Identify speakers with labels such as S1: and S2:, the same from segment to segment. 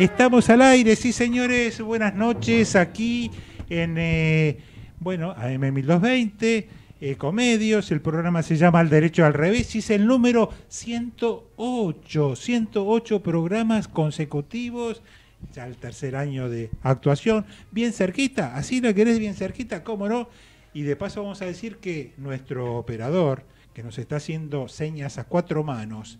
S1: Estamos al aire, sí señores, buenas noches aquí en, eh, bueno, AM1220, eh, Comedios, el programa se llama Al Derecho al Revés y es el número 108, 108 programas consecutivos, ya el tercer año de actuación, bien cerquita, así lo querés bien cerquita, cómo no, y de paso vamos a decir que nuestro operador, que nos está haciendo señas a cuatro manos,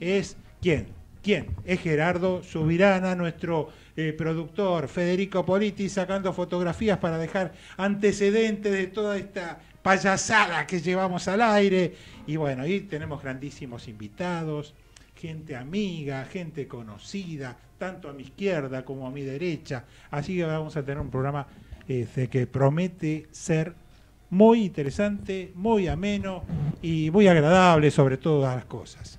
S1: es ¿quién? ¿Quién? Es Gerardo Subirana, nuestro eh, productor, Federico Politi, sacando fotografías para dejar antecedentes de toda esta payasada que llevamos al aire. Y bueno, ahí tenemos grandísimos invitados, gente amiga, gente conocida, tanto a mi izquierda como a mi derecha. Así que vamos a tener un programa este, que promete ser muy interesante, muy ameno y muy agradable sobre todas las cosas.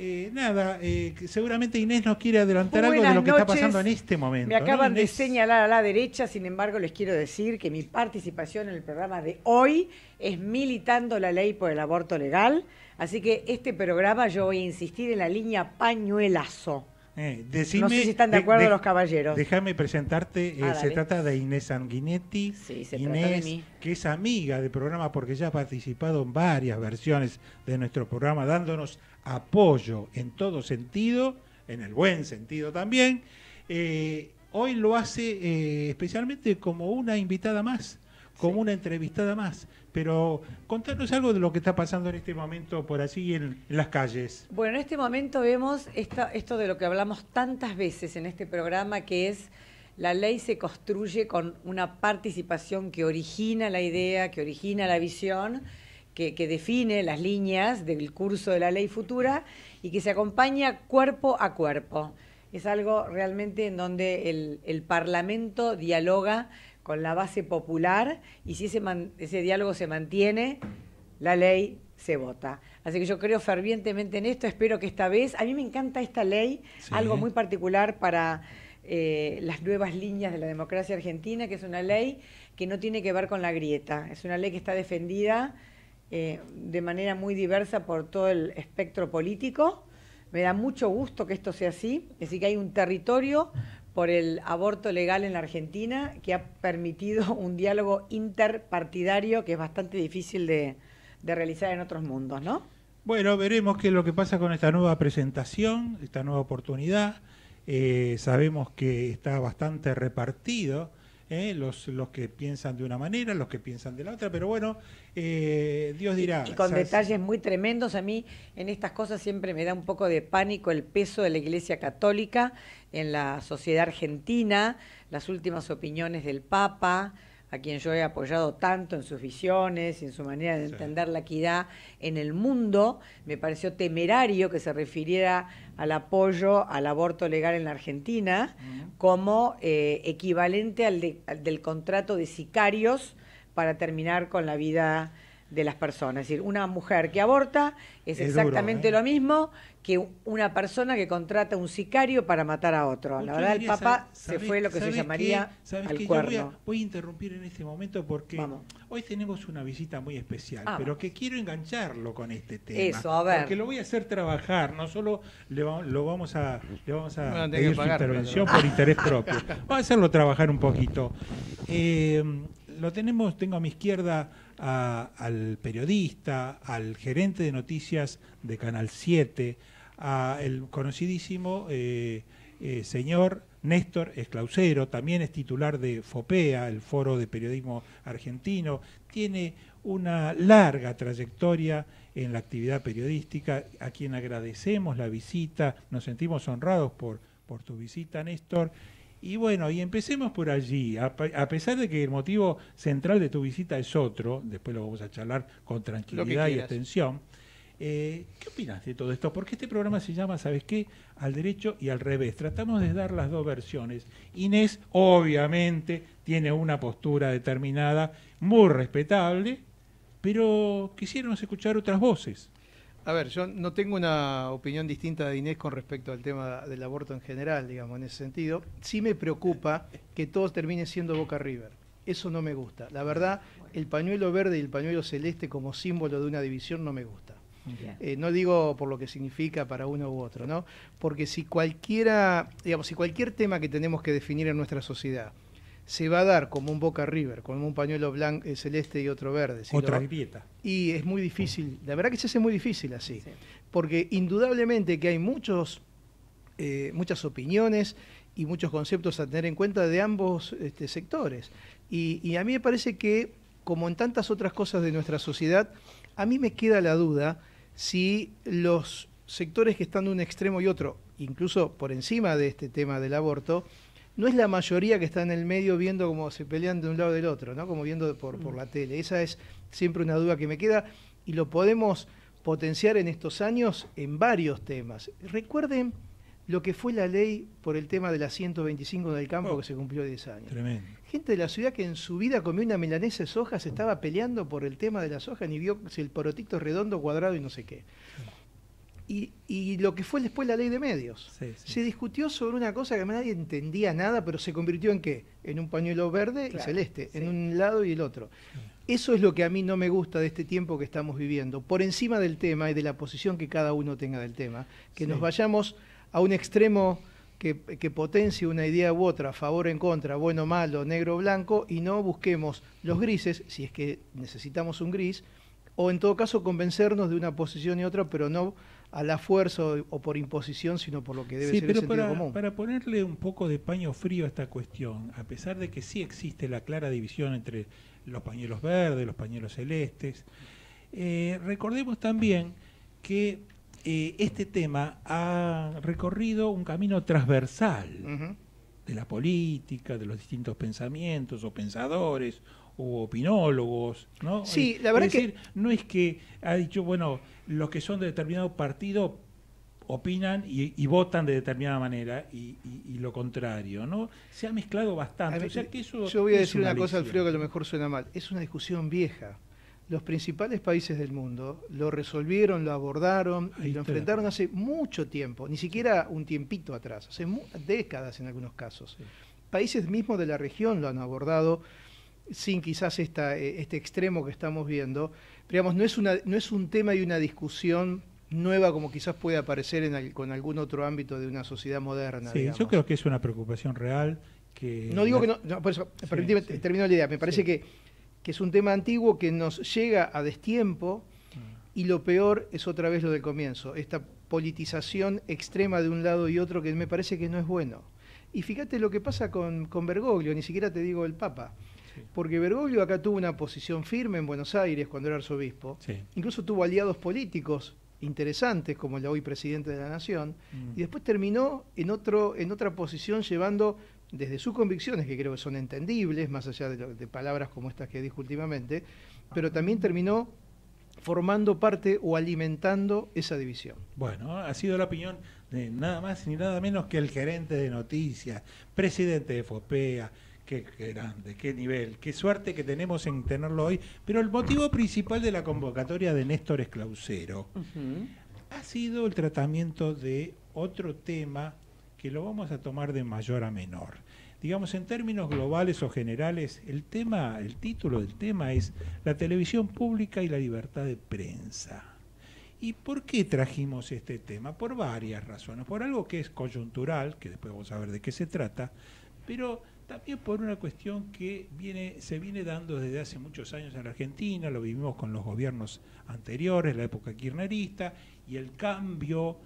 S1: Eh, nada, eh, seguramente Inés nos quiere adelantar algo de lo que está pasando en este momento. Me acaban de
S2: señalar a la derecha, sin embargo les quiero decir que mi participación en el programa de hoy es militando la ley por el aborto legal, así que este programa yo voy a insistir en la línea pañuelazo. Eh, no sé si están de acuerdo los caballeros.
S1: Déjame presentarte, ah, se trata de Inés Sanguinetti, que es amiga del programa porque ya ha participado en varias versiones de nuestro programa, dándonos apoyo en todo sentido, en el buen sentido también. Eh, hoy lo hace eh, especialmente como una invitada más, como una entrevistada más. Pero contanos algo de lo que está pasando en este momento por así en, las calles.
S2: Bueno, en este momento vemos esto de lo que hablamos tantas veces en este programa, que es la ley se construye con una participación que origina la idea, que origina la visión que, define las líneas del curso de la ley futura y que se acompaña cuerpo a cuerpo. Es algo realmente en donde el, Parlamento dialoga con la base popular y si ese, diálogo se mantiene, la ley se vota. Así que yo creo fervientemente en esto, espero que esta vez, a mí me encanta esta ley, algo muy particular para eh, las nuevas líneas de la democracia argentina, que es una ley que no tiene que ver con la grieta, es una ley que está defendida eh, de manera muy diversa por todo el espectro político. Me da mucho gusto que esto sea así. Es decir, que hay un territorio por el aborto legal en la Argentina que ha permitido un diálogo interpartidario que es bastante difícil de, realizar en otros mundos, ¿no?
S1: Bueno, veremos qué es lo que pasa con esta nueva presentación, esta nueva oportunidad. Eh, sabemos que está bastante repartido ¿eh? los, que piensan de una manera, los que piensan de la otra, pero bueno, eh,
S2: Dios dirá. Y, con detalles muy tremendos, a mí en estas cosas siempre me da un poco de pánico el peso de la Iglesia Católica en la sociedad argentina, las últimas opiniones del Papa a quien yo he apoyado tanto en sus visiones y en su manera de entender la equidad en el mundo, me pareció temerario que se refiriera al apoyo al aborto legal en la Argentina como eh, equivalente al, del contrato de sicarios para terminar con la vida de las personas. Es decir, una mujer que aborta es, exactamente ¿eh? lo mismo que una persona que contrata a un sicario para matar a otro. La verdad, el papá se fue lo que se llamaría al voy,
S1: a, interrumpir en este momento porque hoy tenemos una visita muy especial, ah. pero que quiero engancharlo con este tema. Eso, a ver. Porque lo voy a hacer trabajar, no solo le, lo vamos a, vamos a pedir su intervención por interés propio. Vamos a hacerlo trabajar un poquito. Eh, lo tenemos, tengo a mi izquierda al periodista, al gerente de noticias de Canal 7, al conocidísimo eh, eh, señor Néstor Esclausero, también es titular de FOPEA, el Foro de Periodismo Argentino, tiene una larga trayectoria en la actividad periodística, a quien agradecemos la visita, nos sentimos honrados por, tu visita, Néstor. Y bueno, y empecemos por allí. A, pesar de que el motivo central de tu visita es otro, después lo vamos a charlar con tranquilidad y atención eh, ¿Qué opinas de todo esto? Porque este programa se llama, ¿sabes qué? Al derecho y al revés. Tratamos de dar las dos versiones. Inés, obviamente, tiene una postura determinada, muy respetable, pero quisiéramos escuchar
S3: otras voces. A ver, yo no tengo una opinión distinta de Inés con respecto al tema del aborto en general, digamos, en ese sentido. Sí me preocupa que todo termine siendo Boca River. Eso no me gusta. La verdad, el pañuelo verde y el pañuelo celeste como símbolo de una división no me gusta. Eh, no digo por lo que significa para uno u otro, ¿no? Porque si cualquiera, digamos, si cualquier tema que tenemos que definir en nuestra sociedad se va a dar como un Boca River, como un pañuelo blanco, eh, celeste y otro verde. Otra Y es muy difícil, la verdad que se hace muy difícil así, porque indudablemente que hay muchos, eh, muchas opiniones y muchos conceptos a tener en cuenta de ambos este, sectores. Y, y a mí me parece que, como en tantas otras cosas de nuestra sociedad, a mí me queda la duda si los sectores que están de un extremo y otro, incluso por encima de este tema del aborto, no es la mayoría que está en el medio viendo cómo se pelean de un lado del otro, ¿no? Como viendo por, por la mm. tele. Esa es siempre una duda que me queda y lo podemos potenciar en estos años en varios temas. Recuerden lo que fue la ley por el tema de la 125 del campo oh, que se cumplió 10 años. Tremendo. Gente de la ciudad que en su vida comió una milanesa de soja, se estaba peleando por el tema de la soja, ni vio si el porotito es redondo, cuadrado y no sé qué. Y, lo que fue después la ley de medios. Se discutió sobre una cosa que nadie entendía nada, pero se convirtió en qué? En un pañuelo verde y celeste, en un lado y el otro. Eso es lo que a mí no me gusta de este tiempo que estamos viviendo, por encima del tema y de la posición que cada uno tenga del tema, que nos vayamos a un extremo que, potencie una idea u otra, favor en contra, bueno o malo, negro o blanco, y no busquemos los grises, si es que necesitamos un gris, o en todo caso convencernos de una posición y otra, pero no a la fuerza o, por imposición, sino por lo que debe ser pero el sentido para,
S1: Para ponerle un poco de paño frío a esta cuestión, a pesar de que sí existe la clara división entre los pañuelos verdes, los pañuelos celestes, eh, recordemos también que eh, este tema ha recorrido un camino transversal de la política, de los distintos pensamientos o pensadores o opinólogos, ¿no? es que... no es que ha dicho, bueno, los que son de determinado partido opinan y, votan de determinada manera y, lo contrario, ¿no? Se ha mezclado bastante. yo voy a decir una, cosa al frío
S3: que a lo mejor suena mal. Es una discusión vieja los principales países del mundo lo resolvieron, lo abordaron y lo enfrentaron hace mucho tiempo, ni siquiera un tiempito atrás, hace décadas en algunos casos. Países mismos de la región lo han abordado sin quizás eh, este extremo que estamos viendo. Pero digamos, no es, un tema y una discusión nueva como quizás puede aparecer con algún otro ámbito de una sociedad moderna. Sí, yo
S1: creo que es una preocupación real. Que no digo que
S3: no, por eso, termino la idea. Me parece que que es un tema antiguo que nos llega a destiempo y lo peor es otra vez lo del comienzo, esta politización extrema de un lado y otro que me parece que no es bueno. Y fíjate lo que pasa con, Bergoglio, ni siquiera te digo el Papa, porque Bergoglio acá tuvo una posición firme en Buenos Aires cuando era arzobispo, incluso tuvo aliados políticos interesantes como el hoy presidente de la nación, mm. y después terminó en, otro, en otra posición llevando desde sus convicciones, que creo que son entendibles, más allá de, palabras como estas que dijo últimamente, pero también terminó formando parte o alimentando esa división.
S1: Bueno, ha sido la opinión de nada más ni nada menos que el gerente de noticias, presidente de FOPEA. Qué, grande, qué nivel, qué suerte que tenemos en tenerlo hoy. Pero el motivo principal de la convocatoria de Néstor Esclausero ha sido el tratamiento de otro tema que lo vamos a tomar de mayor a menor. Digamos, en términos globales o generales, el tema, el título del tema es la televisión pública y la libertad de prensa. ¿Y por qué trajimos este tema? Por varias razones. Por algo que es coyuntural, que después vamos a ver de qué se trata, pero también por una cuestión que viene, se viene dando desde hace muchos años en la Argentina, lo vivimos con los gobiernos anteriores, la época kirchnerista, y el cambio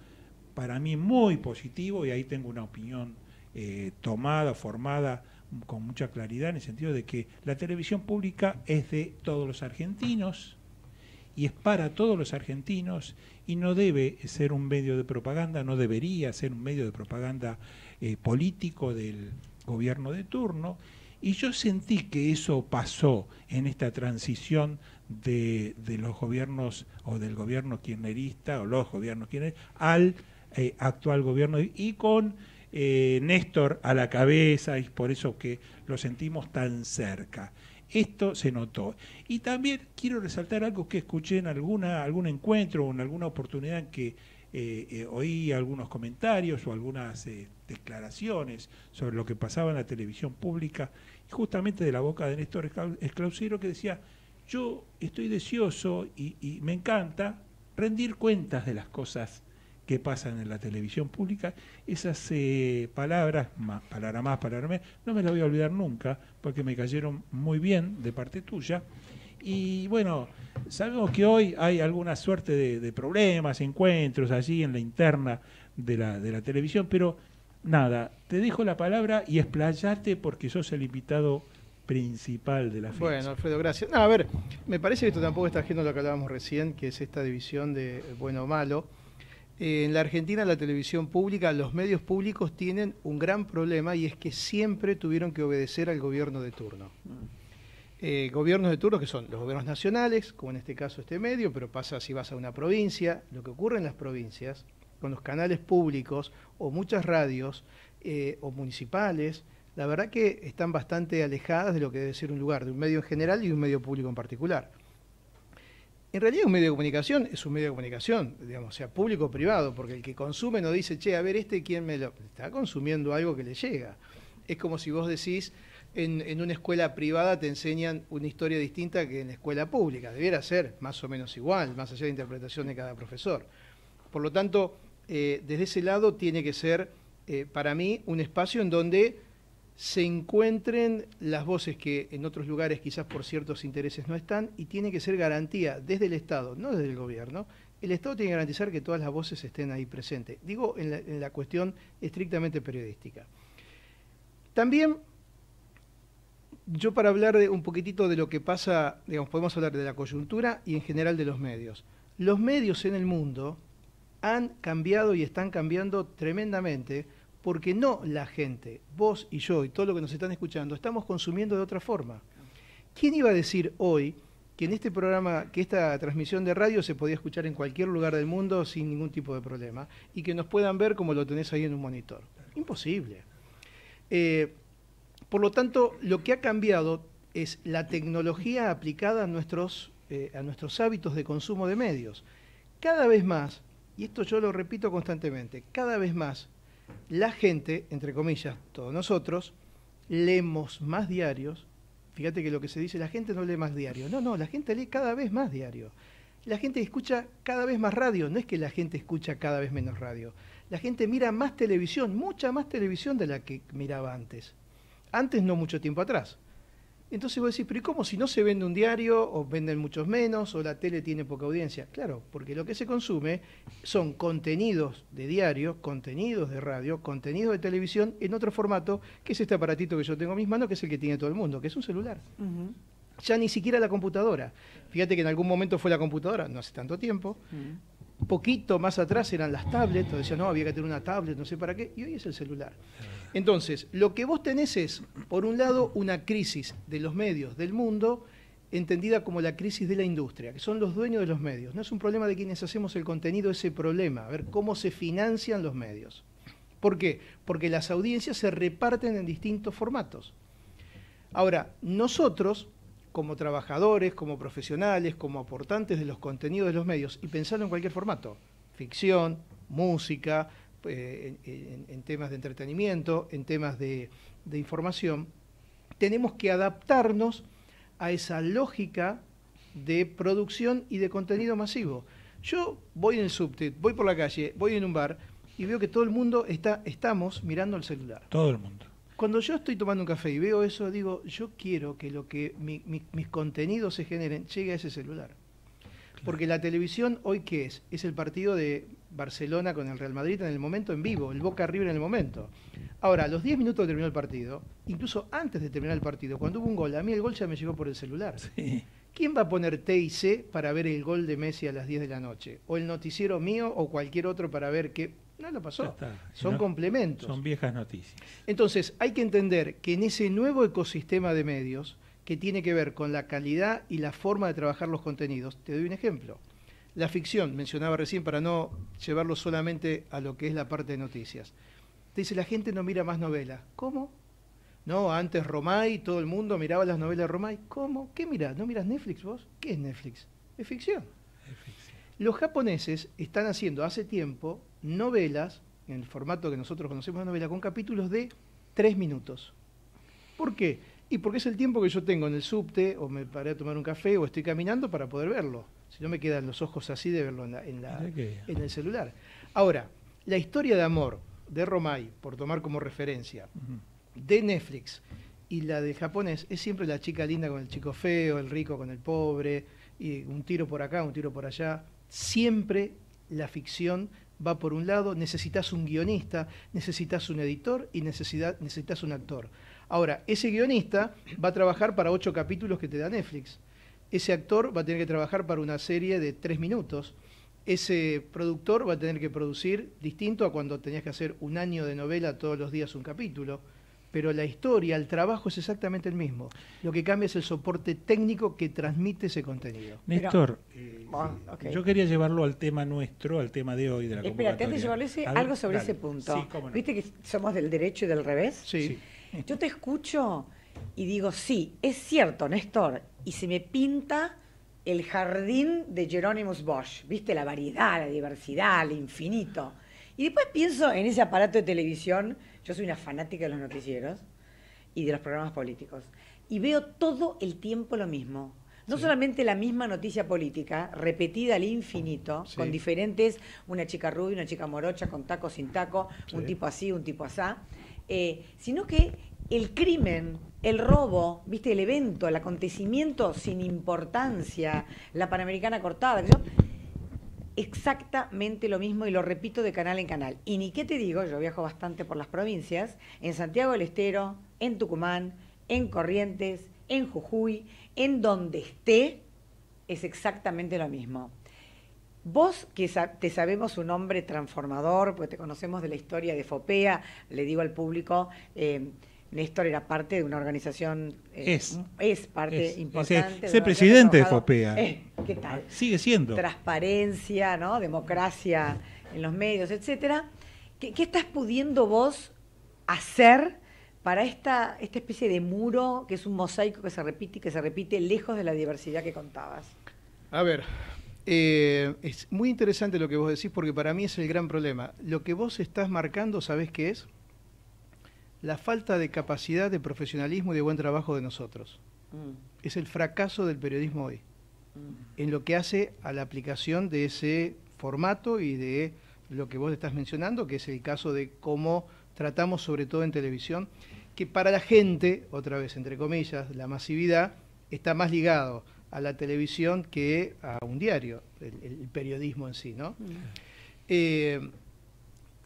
S1: para mí muy positivo y ahí tengo una opinión eh, tomada, formada con mucha claridad en el sentido de que la televisión pública es de todos los argentinos y es para todos los argentinos y no debe ser un medio de propaganda, no debería ser un medio de propaganda eh, político del gobierno de turno. Y yo sentí que eso pasó en esta transición de, de los gobiernos o del gobierno kirchnerista o los gobiernos kirchneristas al eh, actual gobierno y, con eh, Néstor a la cabeza, y por eso que lo sentimos tan cerca. Esto se notó. Y también quiero resaltar algo que escuché en alguna, algún encuentro o en alguna oportunidad en que eh, oí algunos comentarios o algunas declaraciones sobre lo que pasaba en la televisión pública, justamente de la boca de Néstor Esclausero, que decía, yo estoy deseoso y me encanta rendir cuentas de las cosas que pasan en la televisión pública, esas eh, palabras, palabra más, palabra menos, no me las voy a olvidar nunca, porque me cayeron muy bien de parte tuya. Y bueno, sabemos que hoy hay alguna suerte de, problemas, encuentros allí en la interna de la, de la televisión, pero nada, te dejo la palabra y explayate porque sos el invitado principal de la fecha. Bueno,
S3: Alfredo, gracias. a ver, me parece que esto tampoco está haciendo lo que hablábamos recién, que es esta división de bueno o malo en la Argentina la televisión pública, los medios públicos tienen un gran problema y es que siempre tuvieron que obedecer al gobierno de turno. Mm. Eh, gobiernos de turno que son los gobiernos nacionales, como en este caso este medio, pero pasa si vas a una provincia, lo que ocurre en las provincias, con los canales públicos o muchas radios eh, o municipales, la verdad que están bastante alejadas de lo que debe ser un lugar, de un medio en general y un medio público en particular. En realidad un medio de comunicación es un medio de comunicación, digamos, sea público o privado, porque el que consume no dice, che, a ver, este quién me lo... Está consumiendo algo que le llega. Es como si vos decís, en, una escuela privada te enseñan una historia distinta que en la escuela pública. Debiera ser más o menos igual, más allá de la interpretación de cada profesor. Por lo tanto, eh, desde ese lado tiene que ser, eh, para mí, un espacio en donde se encuentren las voces que en otros lugares quizás por ciertos intereses no están y tiene que ser garantía desde el Estado, no desde el gobierno. El Estado tiene que garantizar que todas las voces estén ahí presentes. Digo en la, cuestión estrictamente periodística. También yo para hablar de un poquitito de lo que pasa, digamos, podemos hablar de la coyuntura y en general de los medios. Los medios en el mundo han cambiado y están cambiando tremendamente porque no la gente, vos y yo y todo lo que nos están escuchando, estamos consumiendo de otra forma. ¿Quién iba a decir hoy que en este programa, que esta transmisión de radio se podía escuchar en cualquier lugar del mundo sin ningún tipo de problema y que nos puedan ver como lo tenés ahí en un monitor? Imposible. Eh, por lo tanto, lo que ha cambiado es la tecnología aplicada a nuestros, eh, a nuestros hábitos de consumo de medios. Cada vez más, y esto yo lo repito constantemente, cada vez más la gente, entre comillas, todos nosotros, leemos más diarios. Fíjate que lo que se dice, la gente no lee más diario. No, no, la gente lee cada vez más diario. La gente escucha cada vez más radio. No es que la gente escucha cada vez menos radio. La gente mira más televisión, mucha más televisión de la que miraba antes. Antes no mucho tiempo atrás. Entonces vos decís, pero ¿y cómo si no se vende un diario o venden muchos menos o la tele tiene poca audiencia? Claro, porque lo que se consume son contenidos de diario, contenidos de radio, contenidos de televisión en otro formato, que es este aparatito que yo tengo en mis manos, que es el que tiene todo el mundo, que es un celular. ya ni siquiera la computadora. Fíjate que en algún momento fue la computadora, no hace tanto tiempo. Mm. Poquito más atrás eran las tablets, decían, no, había que tener una tablet, no sé para qué, y hoy es el celular. Entonces, lo que vos tenés es, por un lado, una crisis de los medios del mundo, entendida como la crisis de la industria, que son los dueños de los medios. No es un problema de quienes hacemos el contenido, ese problema, a ver cómo se financian los medios. ¿Por qué? Porque las audiencias se reparten en distintos formatos. Ahora, nosotros, como trabajadores, como profesionales, como aportantes de los contenidos de los medios, y pensando en cualquier formato, ficción, música, eh, en, temas de entretenimiento, en temas de, información, tenemos que adaptarnos a esa lógica de producción y de contenido masivo. Yo voy en el subte, voy por la calle, voy en un bar y veo que todo el mundo está, estamos mirando el celular. Todo el mundo. Cuando yo estoy tomando un café y veo eso, digo, yo quiero que lo que mis contenidos se generen llegue a ese celular. Porque la televisión hoy qué es? Es el partido de Barcelona con el Real Madrid en el momento en vivo, el Boca arriba en el momento. Ahora, a los 10 minutos de el partido, incluso antes de terminar el partido, cuando hubo un gol, a mí el gol ya me llegó por el celular. ¿Quién va a poner T y C para ver el gol de Messi a las 10 de la noche? O el noticiero mío o cualquier otro para ver qué. No lo pasó. son complementos. Son viejas noticias. Entonces, hay que entender que en ese nuevo ecosistema de medios, que tiene que ver con la calidad y la forma de trabajar los contenidos, te doy un ejemplo. La ficción, mencionaba recién, para no llevarlo solamente a lo que es la parte de noticias. dice, la gente no mira más novelas. ¿Cómo? No, antes Romay, todo el mundo miraba las novelas de Romay. ¿Cómo? ¿Qué mirás? ¿No miras Netflix vos? ¿Qué es Netflix? Es ficción. Es ficción. Los japoneses están haciendo hace tiempo novelas, en el formato que nosotros conocemos de novela, con capítulos de tres minutos. ¿Por qué? Y porque es el tiempo que yo tengo en el subte, o me paré a tomar un café, o estoy caminando para poder verlo. Si no me quedan los ojos así de verlo en, el celular. Ahora, la historia de amor de Romay, por tomar como referencia, de Netflix y la del japonés, es siempre la chica linda con el chico feo, el rico con el pobre, y un tiro por acá, un tiro por allá. Siempre la ficción va por un lado, necesitas un guionista, necesitas un editor y necesitas un actor. Ahora, ese guionista va a trabajar para ocho capítulos que te da Netflix. Ese actor va a tener que trabajar para una serie de tres minutos. Ese productor va a tener que producir distinto a cuando tenías que hacer un año de novela todos los días un capítulo pero la historia, el trabajo es exactamente el mismo. Lo que cambia es el soporte técnico que transmite ese contenido. Néstor, eh, ah,
S2: yo
S1: quería llevarlo al tema nuestro, al tema de hoy de la Espera, antes de llevarlo algo sobre ese punto.
S2: ¿Viste que somos del derecho y del revés? sí. Yo te escucho y digo, sí, es cierto, Néstor, y se me pinta el jardín de Jerónimos Bosch, ¿viste? La variedad, la diversidad, el infinito. Y después pienso en ese aparato de televisión, yo soy una fanática de los noticieros y de los programas políticos, y veo todo el tiempo lo mismo. No solamente la misma noticia política, repetida al infinito, con diferentes, una chica rubia, una chica morocha, con taco, sin taco, un tipo así, un tipo asá, eh, sino que el crimen, el robo, viste, el evento, el acontecimiento sin importancia, la Panamericana cortada, exactamente lo mismo y lo repito de canal en canal. Y ni qué te digo, yo viajo bastante por las provincias, en Santiago del Estero, en Tucumán, en Corrientes, en Jujuy, en donde esté, es exactamente lo mismo. Vos, que te sabemos un hombre transformador, porque te conocemos de la historia de Fopea, le digo al público, eh, Néstor era parte de una organización. Eh, es. Es parte importante. Es, presidente de FOPEA. Eh, ¿Qué tal? Ah,
S1: sigue siendo.
S2: Transparencia, ¿no? Democracia en los medios, etcétera. ¿Qué, estás pudiendo vos hacer para esta, esta especie de muro que es un mosaico que se repite y que se repite lejos de la diversidad que contabas?
S3: A ver, eh, es muy interesante lo que vos decís porque para mí es el gran problema. Lo que vos estás marcando, ¿sabés qué es? la falta de capacidad, de profesionalismo y de buen trabajo de nosotros. Mm. Es el fracaso del periodismo hoy, mm. en lo que hace a la aplicación de ese formato y de lo que vos estás mencionando, que es el caso de cómo tratamos, sobre todo en televisión, que para la gente, otra vez entre comillas, la masividad, está más ligado a la televisión que a un diario, el, periodismo en sí, ¿no? Mm. Eh,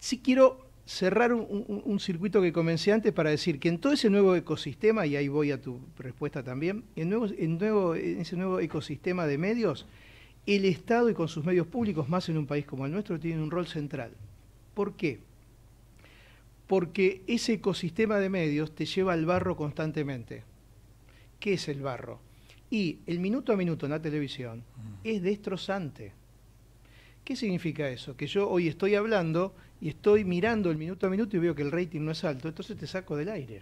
S3: sí quiero cerrar un, circuito que comencé antes para decir que en todo ese nuevo ecosistema, y ahí voy a tu respuesta también, en, nuevo, en, nuevo, en ese nuevo ecosistema de medios, el Estado y con sus medios públicos, más en un país como el nuestro, tienen un rol central. ¿Por qué? Porque ese ecosistema de medios te lleva al barro constantemente. ¿Qué es el barro? Y el minuto a minuto en la televisión mm. es destrozante. ¿Qué significa eso? Que yo hoy estoy hablando y estoy mirando el minuto a minuto y veo que el rating no es alto, entonces te saco del aire.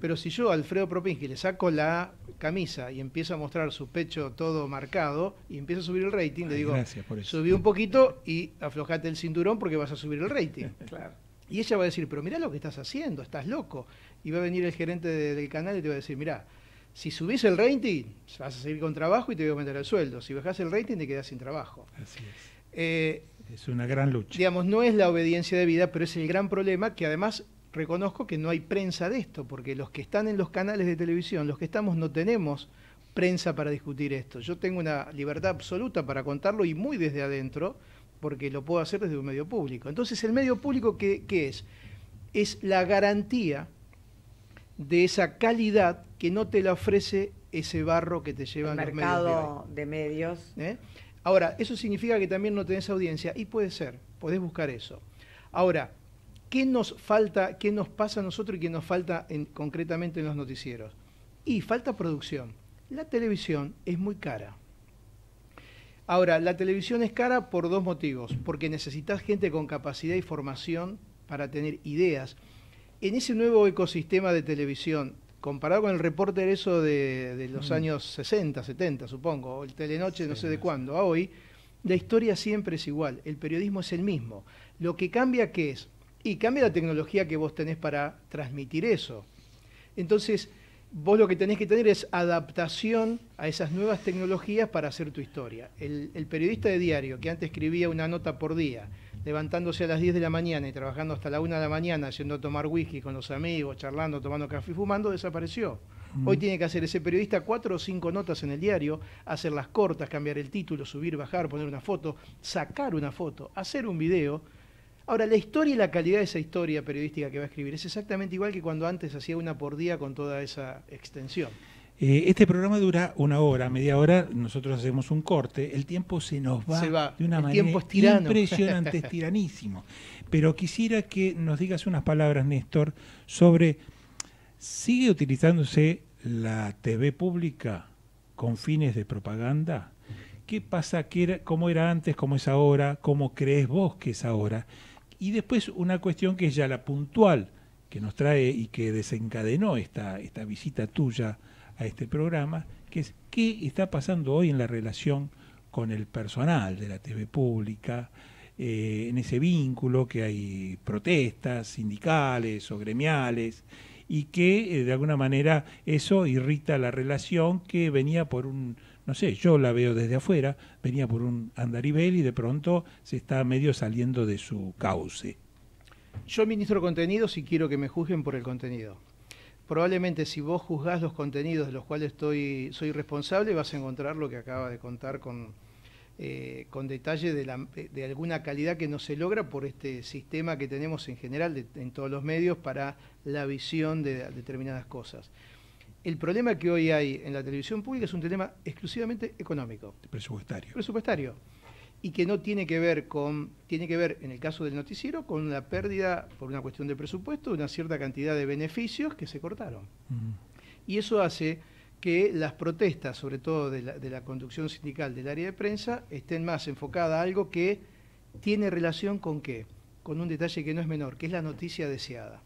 S3: Pero si yo, Alfredo Propinsky, le saco la camisa y empieza a mostrar su pecho todo marcado y empieza a subir el rating, le digo, subí un poquito y aflojate el cinturón porque vas a subir el rating. Y ella va a decir, pero mira lo que estás haciendo, estás loco. Y va a venir el gerente del canal y te va a decir, mira, si subís el rating, vas a seguir con trabajo y te voy a aumentar el sueldo. Si bajás el rating, te quedás sin trabajo. Así es. Eh,
S1: es una gran lucha.
S3: Digamos, no es la obediencia de vida, pero es el gran problema que además reconozco que no hay prensa de esto, porque los que están en los canales de televisión, los que estamos, no tenemos prensa para discutir esto. Yo tengo una libertad absoluta para contarlo y muy desde adentro, porque lo puedo hacer desde un medio público. Entonces, ¿el medio público qué, es? Es la garantía de esa calidad que no te la ofrece ese barro que te llevan el mercado de,
S2: medios.
S3: ¿Eh? Ahora, eso significa que también no tenés audiencia y puede ser, podés buscar eso. Ahora, ¿qué nos falta, qué nos pasa a nosotros y qué nos falta concretamente en los noticieros? Y falta producción. La televisión es muy cara. Ahora, la televisión es cara por dos motivos, porque necesitas gente con capacidad y formación para tener ideas. En ese nuevo ecosistema de televisión comparado con el reporter eso de, los años 60, 70, supongo, o el telenoche, no sé de cuándo, a hoy, la historia siempre es igual, el periodismo es el mismo. Lo que cambia, ¿qué es? Y cambia la tecnología que vos tenés para transmitir eso. Entonces, vos lo que tenés que tener es adaptación a esas nuevas tecnologías para hacer tu historia. el periodista de diario, que antes escribía una nota por día, levantándose a las 10 de la mañana y trabajando hasta la 1 de la mañana, haciendo tomar whisky con los amigos, charlando, tomando café y fumando, desapareció. Mm. Hoy tiene que hacer ese periodista cuatro o cinco notas en el diario, hacerlas cortas, cambiar el título, subir, bajar, poner una foto, sacar una foto, hacer un video. Ahora, la historia y la calidad de esa historia periodística que va a escribir es exactamente igual que cuando antes hacía una por día con toda esa extensión.
S1: Eh, este programa dura una hora, media hora, nosotros hacemos un corte, el tiempo se nos va, de una manera impresionante, es tiranísimo. Pero quisiera que nos digas unas palabras, Néstor, sobre, ¿sigue utilizándose la TV pública con fines de propaganda? ¿Qué pasa? ¿Cómo era antes? ¿Cómo es ahora? ¿Cómo crees vos que es ahora? Y después una cuestión que es ya la puntual que nos trae y que desencadenó esta, esta visita tuya a este programa, que es qué está pasando hoy en la relación con el personal de la TV pública, eh, en ese vínculo que hay protestas sindicales o gremiales y que eh, de alguna manera eso irrita la relación que venía por un, no sé, yo la veo desde afuera, venía por un andaribel y de pronto se está medio saliendo de su cauce.
S3: Yo ministro contenido si quiero que me juzguen por el contenido probablemente si vos juzgás los contenidos de los cuales soy responsable, vas a encontrar lo que acaba de contar con, eh, detalle de, alguna calidad que no se logra por este sistema que tenemos en general en todos los medios para la visión de, de determinadas cosas. El problema que hoy hay en la televisión pública es un tema exclusivamente económico.
S1: Presupuestario.
S3: Presupuestario y que no tiene que ver con, tiene que ver en el caso del noticiero, con la pérdida por una cuestión de presupuesto de una cierta cantidad de beneficios que se cortaron. Y eso hace que las protestas, sobre todo de la, de la, conducción sindical del área de prensa, estén más enfocadas a algo que tiene relación con qué, con un detalle que no es menor, que es la noticia deseada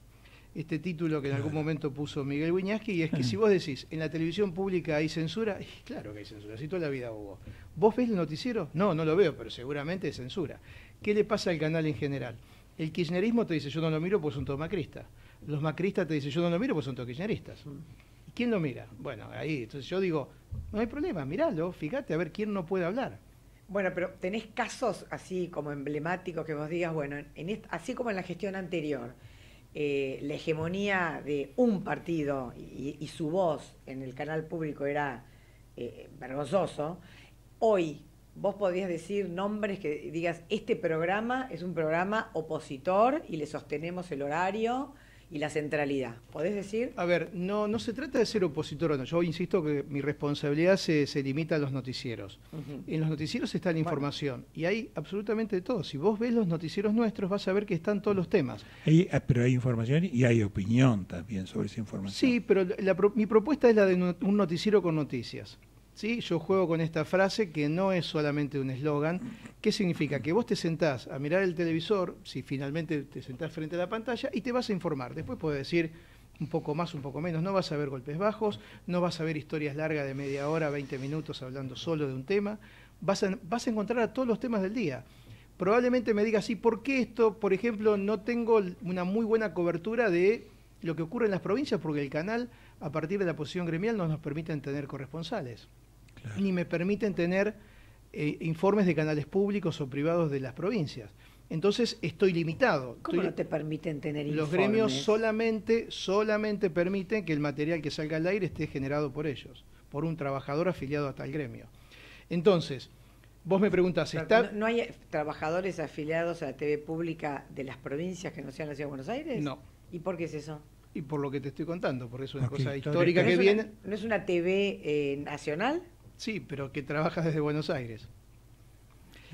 S3: este título que en algún momento puso Miguel Wiñaski, y es que si vos decís, en la televisión pública hay censura, claro que hay censura, así toda la vida hubo. ¿Vos ves el noticiero? No, no lo veo, pero seguramente es censura. ¿Qué le pasa al canal en general? El kirchnerismo te dice, yo no lo miro porque son todos macristas. Los macristas te dicen, yo no lo miro porque son todos kirchneristas. Mm. quién lo mira?
S2: Bueno, ahí, entonces yo digo, no hay problema, miralo, fíjate a ver quién no puede hablar. Bueno, pero tenés casos así como emblemáticos que vos digas, bueno, así como en la gestión anterior, eh, la hegemonía de un partido y, su voz en el canal público era eh, vergonzoso, hoy vos podías decir nombres que digas, este programa es un programa opositor y le sostenemos el horario y la centralidad. ¿Podés
S3: decir? A ver, no, no se trata de ser opositor o no. Yo insisto que mi responsabilidad se, se limita a los noticieros. En los noticieros está la información y hay absolutamente de todo. Si vos ves los noticieros nuestros vas a ver que están todos los temas.
S1: Ah, pero hay información y hay opinión también sobre esa información.
S3: Sí, pero mi propuesta es la de un noticiero con noticias. ¿sí? yo juego con esta frase que no es solamente un eslogan. ¿Qué significa? Que vos te sentás a mirar el televisor, si finalmente te sentás frente a la pantalla, y te vas a informar. Después puedes decir un poco más, un poco menos. No vas a ver golpes bajos, no vas a ver historias largas de media hora, 20 minutos hablando solo de un tema. Vas a, encontrar a todos los temas del día. Probablemente me digas, sí, ¿por qué esto, por ejemplo, no tengo una muy buena cobertura de lo que ocurre en las provincias? Porque el canal, a partir de la posición gremial, no nos permiten tener corresponsales ni me permiten tener eh, informes de canales públicos o privados de las provincias. Entonces estoy limitado. ¿Cómo no te permiten
S2: tener Los gremios
S3: solamente, solamente permiten que el material que salga al aire esté generado por ellos, por un trabajador afiliado a tal gremio. Entonces, vos me preguntás,
S2: ¿está... ¿No, hay trabajadores afiliados a la TV pública de las provincias que no sean la Ciudad de Buenos Aires? No. ¿Y por qué es eso?
S3: Y por lo que te estoy contando, porque es una cosa histórica que viene... ¿No es una TV eh, nacional? Sí, pero que trabaja desde Buenos Aires.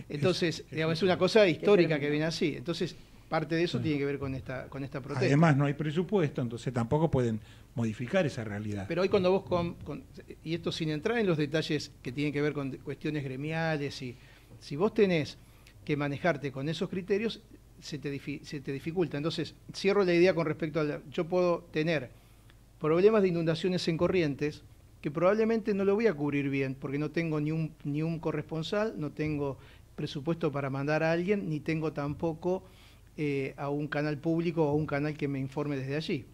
S3: Entonces, es, digamos, es una cosa histórica que viene así. Entonces, parte de eso tiene que ver con esta, con esta protesta. Además,
S1: no hay presupuesto, entonces tampoco pueden modificar esa realidad.
S3: Pero hoy cuando vos, con, y esto sin entrar en los detalles que tienen que ver con cuestiones gremiales, y si vos tenés que manejarte con esos criterios, se te, dificulta. Entonces, cierro la idea con respecto a, yo puedo tener problemas de inundaciones en corrientes, que probablemente no lo voy a cubrir bien, porque no tengo ni un, ni un corresponsal, no tengo presupuesto para mandar a alguien, ni tengo tampoco eh, a un canal público o a un canal que me informe desde allí.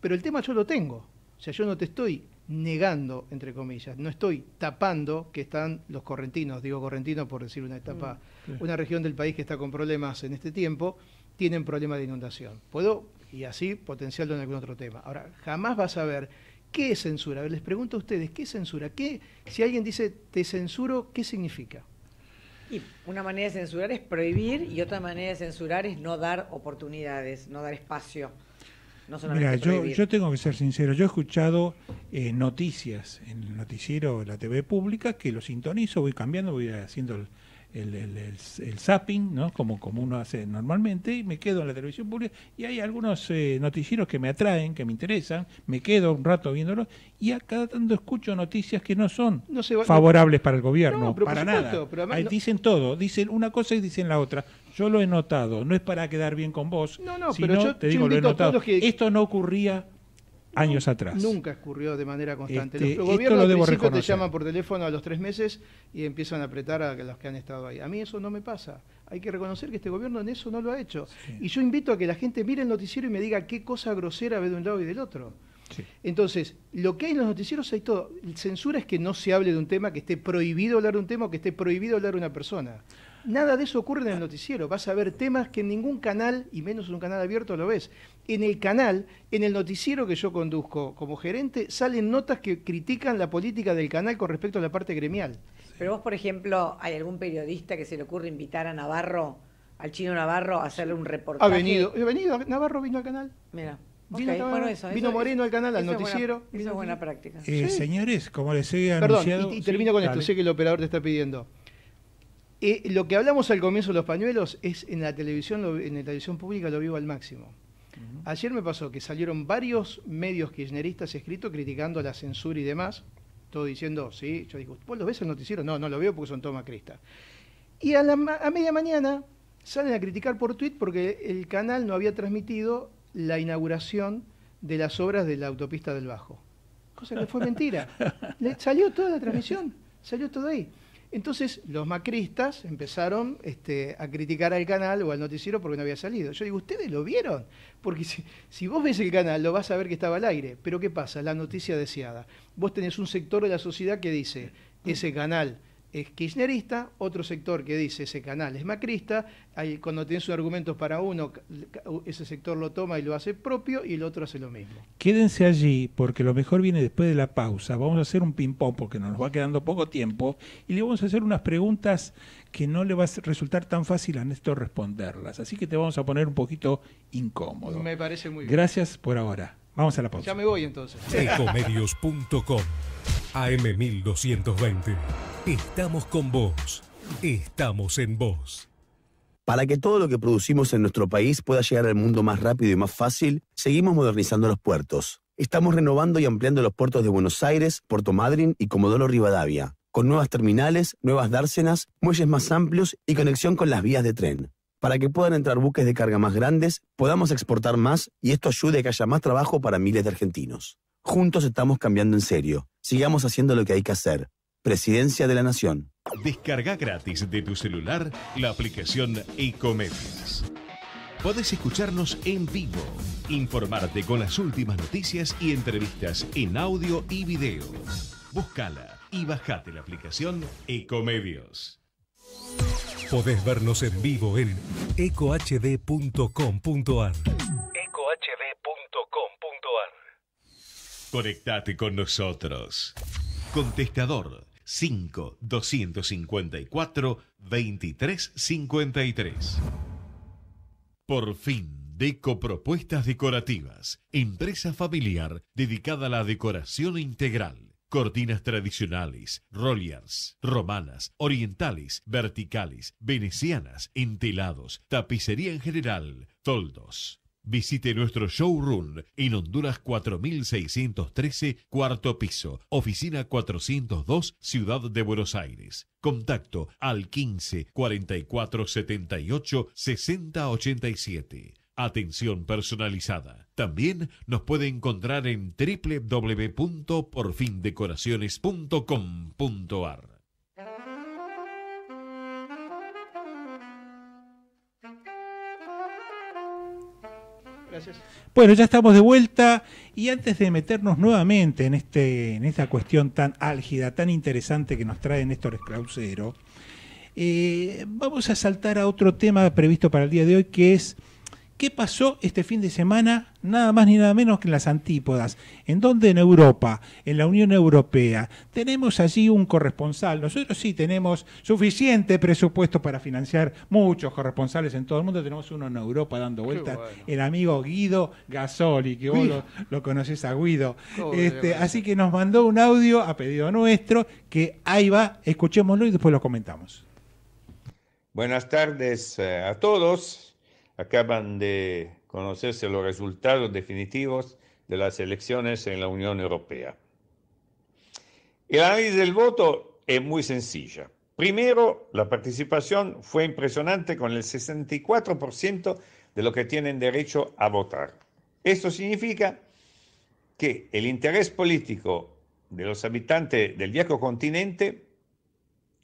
S3: Pero el tema yo lo tengo, o sea, yo no te estoy negando, entre comillas, no estoy tapando que están los correntinos, digo correntinos por decir una etapa, mm, una región del país que está con problemas en este tiempo, tienen problemas de inundación. Puedo, y así, potenciarlo en algún otro tema. Ahora, jamás vas a ver ¿Qué es censura? Les pregunto a ustedes, ¿qué es censura? ¿Qué, si alguien dice te censuro, ¿qué significa?
S2: Y una manera de censurar es prohibir y otra manera de censurar es no dar oportunidades, no dar espacio. Mira, yo, yo,
S1: tengo que ser sincero, yo he escuchado eh, noticias en el noticiero, la TV pública, que lo sintonizo, voy cambiando, voy haciendo el, el, zapping, ¿no? como, como uno hace normalmente, y me quedo en la televisión pública. Y hay algunos eh, noticieros que me atraen, que me interesan, me quedo un rato viéndolos, y a cada tanto escucho noticias que no son favorables para el gobierno, para nada. dicen todo, dicen una cosa y dicen la otra. Yo lo he notado, no es para quedar bien con vos, sino, pero yo, te digo, lo he notado.
S3: Esto no ocurría
S1: años atrás.
S3: Nunca ocurrió de manera constante. Este, los gobiernos te llaman por teléfono a los tres meses y empiezan a apretar a los que han estado ahí. A mí eso no me pasa. Hay que reconocer que este gobierno en eso no lo ha hecho. Y yo invito a que la gente mire el noticiero y me diga qué cosa grosera ve de un lado y del otro. Entonces, lo que hay en los noticieros hay todo. Censura es que no se hable de un tema, que esté prohibido hablar de un tema o que esté prohibido hablar de una persona. Nada de eso ocurre en el noticiero. Vas a ver temas que en ningún canal, y menos en un canal abierto, lo ves. En el canal, en el noticiero que yo conduzco como gerente, salen notas que critican la política del canal con respecto a la parte gremial.
S2: Pero vos, por ejemplo, ¿hay algún periodista que se le ocurre invitar a Navarro, al chino Navarro, a hacerle un reportaje? Ha venido,
S3: ha venido, Navarro vino al canal.
S2: Mira. Vino, Moreno al canal, al noticiero. buena, eso es buena práctica. Eh,
S3: señores, como les he anunciado... Perdón, y, termino con esto, sé que el operador te está pidiendo. Eh, lo que hablamos al comienzo de los pañuelos es en la televisión, en la televisión pública lo vivo al máximo. Ayer me pasó que salieron varios medios kirchneristas escritos criticando la censura y demás, todo diciendo, sí, yo digo, ¿vos lo ves el noticiero? No, no lo veo porque son todos macristas. Y a, media mañana salen a criticar por tweet porque el canal no había transmitido la inauguración de las obras de la autopista del Bajo. Cosa que fue mentira. salió toda la transmisión, salió todo ahí. Entonces los macristas empezaron este, a criticar al canal o al noticiero porque no había salido. Yo digo, ¿ustedes lo vieron? Porque si, vos ves el canal lo vas a ver que estaba al aire. Pero ¿qué pasa? La noticia deseada. Vos tenés un sector de la sociedad que dice, ese canal es kirchnerista, otro sector que dice ese canal es macrista, cuando tiene sus argumentos para uno, ese sector lo toma y lo hace propio y el otro hace lo mismo.
S1: Quédense allí porque lo mejor viene después de la pausa. Vamos a hacer un ping-pong porque nos va quedando poco tiempo y le vamos a hacer unas preguntas que no le va a resultar tan fácil a Néstor responderlas. Así que te vamos a poner un poquito incómodo. Me parece muy
S3: bien. Gracias
S4: por ahora. Vamos a la pausa.
S3: Ya me voy entonces.
S4: Ecomedios.com AM1220. Estamos con vos. Estamos en vos.
S3: Para que todo lo que producimos en nuestro país pueda llegar al mundo más rápido y más fácil, seguimos modernizando los puertos. Estamos renovando y ampliando los puertos de Buenos Aires, Puerto Madryn y Comodoro Rivadavia, con nuevas terminales, nuevas dársenas, muelles más amplios y conexión con las vías de tren. Para que puedan entrar buques de carga más grandes, podamos exportar más y esto ayude a que haya más trabajo para miles de argentinos. Juntos estamos cambiando en serio.
S5: Sigamos haciendo lo que hay que hacer. Presidencia de la Nación.
S4: Descarga gratis de tu celular la aplicación Ecomedios. Podés escucharnos en vivo, informarte con las últimas noticias y entrevistas en audio y video. Búscala y bajate la aplicación Ecomedios. Podés vernos en vivo en ecohd.com.ar. Conectate con nosotros. Contestador 5 254 2353. Por fin. Deco Propuestas Decorativas, empresa familiar dedicada a la decoración integral. Cortinas tradicionales, rolliers, romanas, orientales, verticales, venecianas, entelados, tapicería en general, toldos. Visite nuestro showroom en Honduras 4613, cuarto piso, oficina 402, Ciudad de Buenos Aires. Contacto al 15 44 78 60 87. Atención personalizada. También nos puede encontrar en www.porfindecoraciones.com.ar.
S1: Bueno, ya estamos de vuelta y antes de meternos nuevamente en, este, en esta cuestión tan álgida, tan interesante que nos trae Néstor Esclausero, eh, vamos a saltar a otro tema previsto para el día de hoy que es ¿Qué pasó este fin de semana? Nada más ni nada menos que en las antípodas. ¿En donde En Europa, en la Unión Europea. Tenemos allí un corresponsal. Nosotros sí tenemos suficiente presupuesto para financiar muchos corresponsales en todo el mundo. Tenemos uno en Europa dando vueltas. El amigo Guido Gasoli, que vos lo, conoces conocés a Guido. Este, así que nos mandó un audio a pedido nuestro, que ahí va, escuchémoslo y después lo comentamos.
S5: Buenas tardes eh, a todos acaban de conocerse los resultados definitivos de las elecciones en la Unión Europea. El análisis del voto es muy sencilla. Primero, la participación fue impresionante con el 64% de los que tienen derecho a votar. Esto significa que el interés político de los habitantes del viejo continente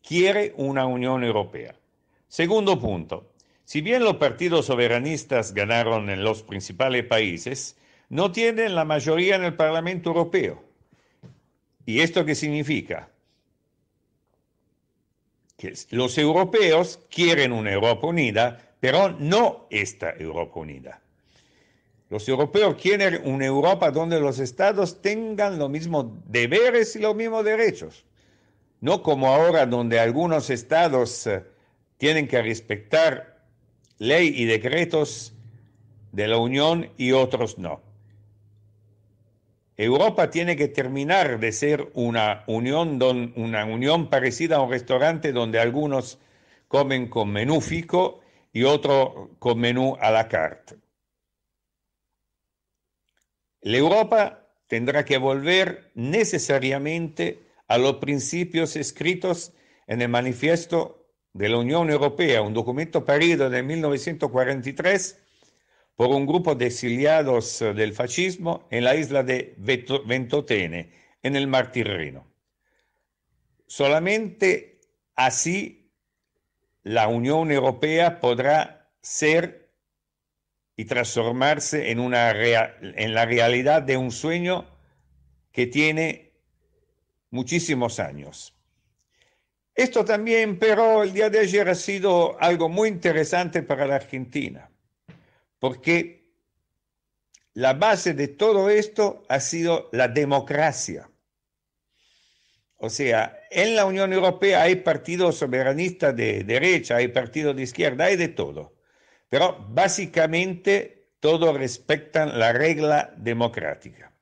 S5: quiere una Unión Europea. Segundo punto, si bien los partidos soberanistas ganaron en los principales países, no tienen la mayoría en el Parlamento Europeo. ¿Y esto qué significa? Que los europeos quieren una Europa unida, pero no esta Europa unida. Los europeos quieren una Europa donde los estados tengan los mismos deberes y los mismos derechos, no como ahora donde algunos estados eh, tienen que respetar ley y decretos de la Unión y otros no. Europa tiene que terminar de ser una unión, una unión parecida a un restaurante donde algunos comen con menú fico y otros con menú a la carte. La Europa tendrá que volver necesariamente a los principios escritos en el manifiesto de la Unión Europea, un documento parido en 1943 por un grupo de exiliados eh, del fascismo en la isla de Ventotene, en el Mar Tirreno. Solamente así la Unión Europea podrá ser y transformarse en, una en la realidad de un sueño que tiene muchísimos años. Esto también, pero el día de ayer ha sido algo muy interesante para la Argentina, porque la base de todo esto ha sido la democracia. O sea, en la Unión Europea hay partidos soberanistas de derecha, hay partidos de izquierda, hay de todo. Pero básicamente todos respetan la regla democrática.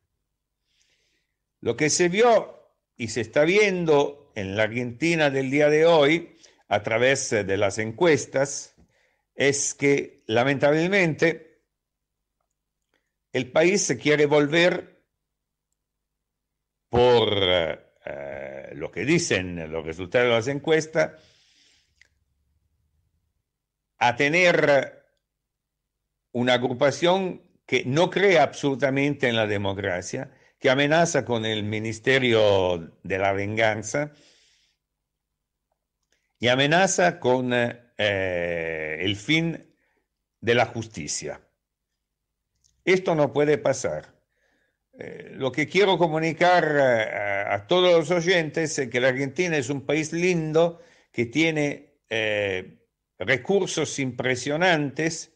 S5: Lo que se vio y se está viendo en la Argentina del día de hoy, a través eh, de las encuestas, es que lamentablemente el país quiere volver por eh, eh, lo que dicen los resultados de las encuestas a tener una agrupación que no cree absolutamente en la democracia, que amenaza con el Ministerio de la Venganza y amenaza con eh, el fin de la justicia. Esto no puede pasar. Eh, lo que quiero comunicar eh, a, todos los oyentes es que la Argentina es un país lindo que tiene recursos impresionantes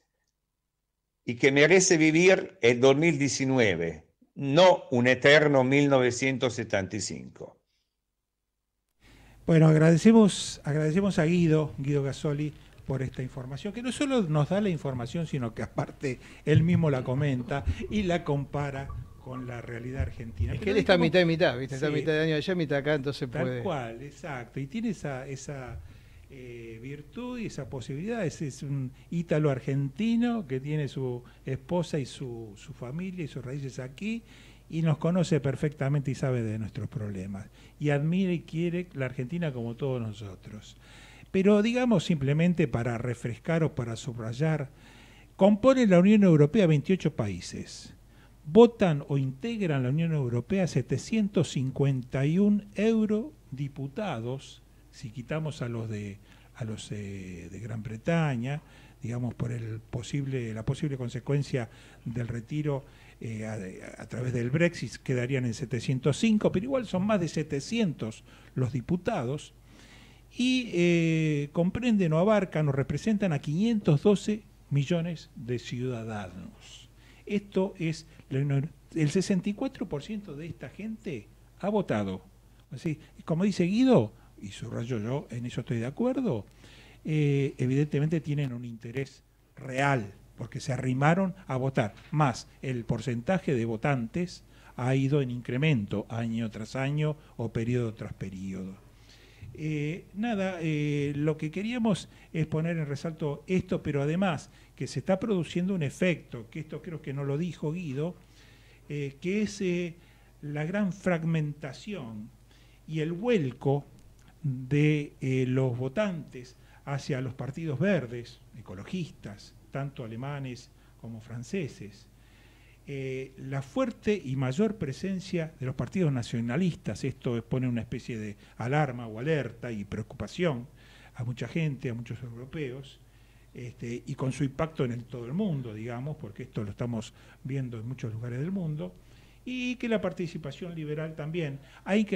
S5: y que merece vivir el 2019 no un eterno 1975.
S1: Bueno, agradecemos, agradecemos a Guido, Guido Gasoli, por esta información, que no solo nos da la información, sino que aparte él mismo la comenta y la compara con la realidad argentina. Es que él está a mitad y mitad, ¿viste? Está mitad de año allá,
S3: mitad acá, entonces puede. Tal
S1: cual, exacto. Y tiene esa eh, virtud y esa posibilidad. Es, un ítalo argentino que tiene su esposa y su, su, familia y sus raíces aquí y nos conoce perfectamente y sabe de nuestros problemas. Y admira y quiere la Argentina como todos nosotros. Pero digamos simplemente para refrescar o para subrayar, compone la Unión Europea 28 países. Votan o integran la Unión Europea 751 eurodiputados si quitamos a los de a los eh, de Gran Bretaña, digamos por el posible la posible consecuencia del retiro eh, a, través del Brexit quedarían en 705, pero igual son más de 700 los diputados y eh, comprenden o abarcan o representan a 512 millones de ciudadanos. Esto es el 64% de esta gente ha votado. Así, como dice Guido, y subrayo yo, en eso estoy de acuerdo, eh, evidentemente tienen un interés real, porque se arrimaron a votar. Más, el porcentaje de votantes ha ido en incremento año tras año o periodo tras periodo. Eh, nada, eh, lo que queríamos es poner en resalto esto, pero además que se está produciendo un efecto, que esto creo que no lo dijo Guido, que es la gran fragmentación y el vuelco de eh, los votantes hacia los partidos verdes, ecologistas, tanto alemanes como franceses, eh, la fuerte y mayor presencia de los partidos nacionalistas, esto pone una especie de alarma o alerta y preocupación a mucha gente, a muchos europeos, este, y con su impacto en todo el mundo, digamos, porque esto lo estamos viendo en muchos lugares del mundo, y que la participación liberal también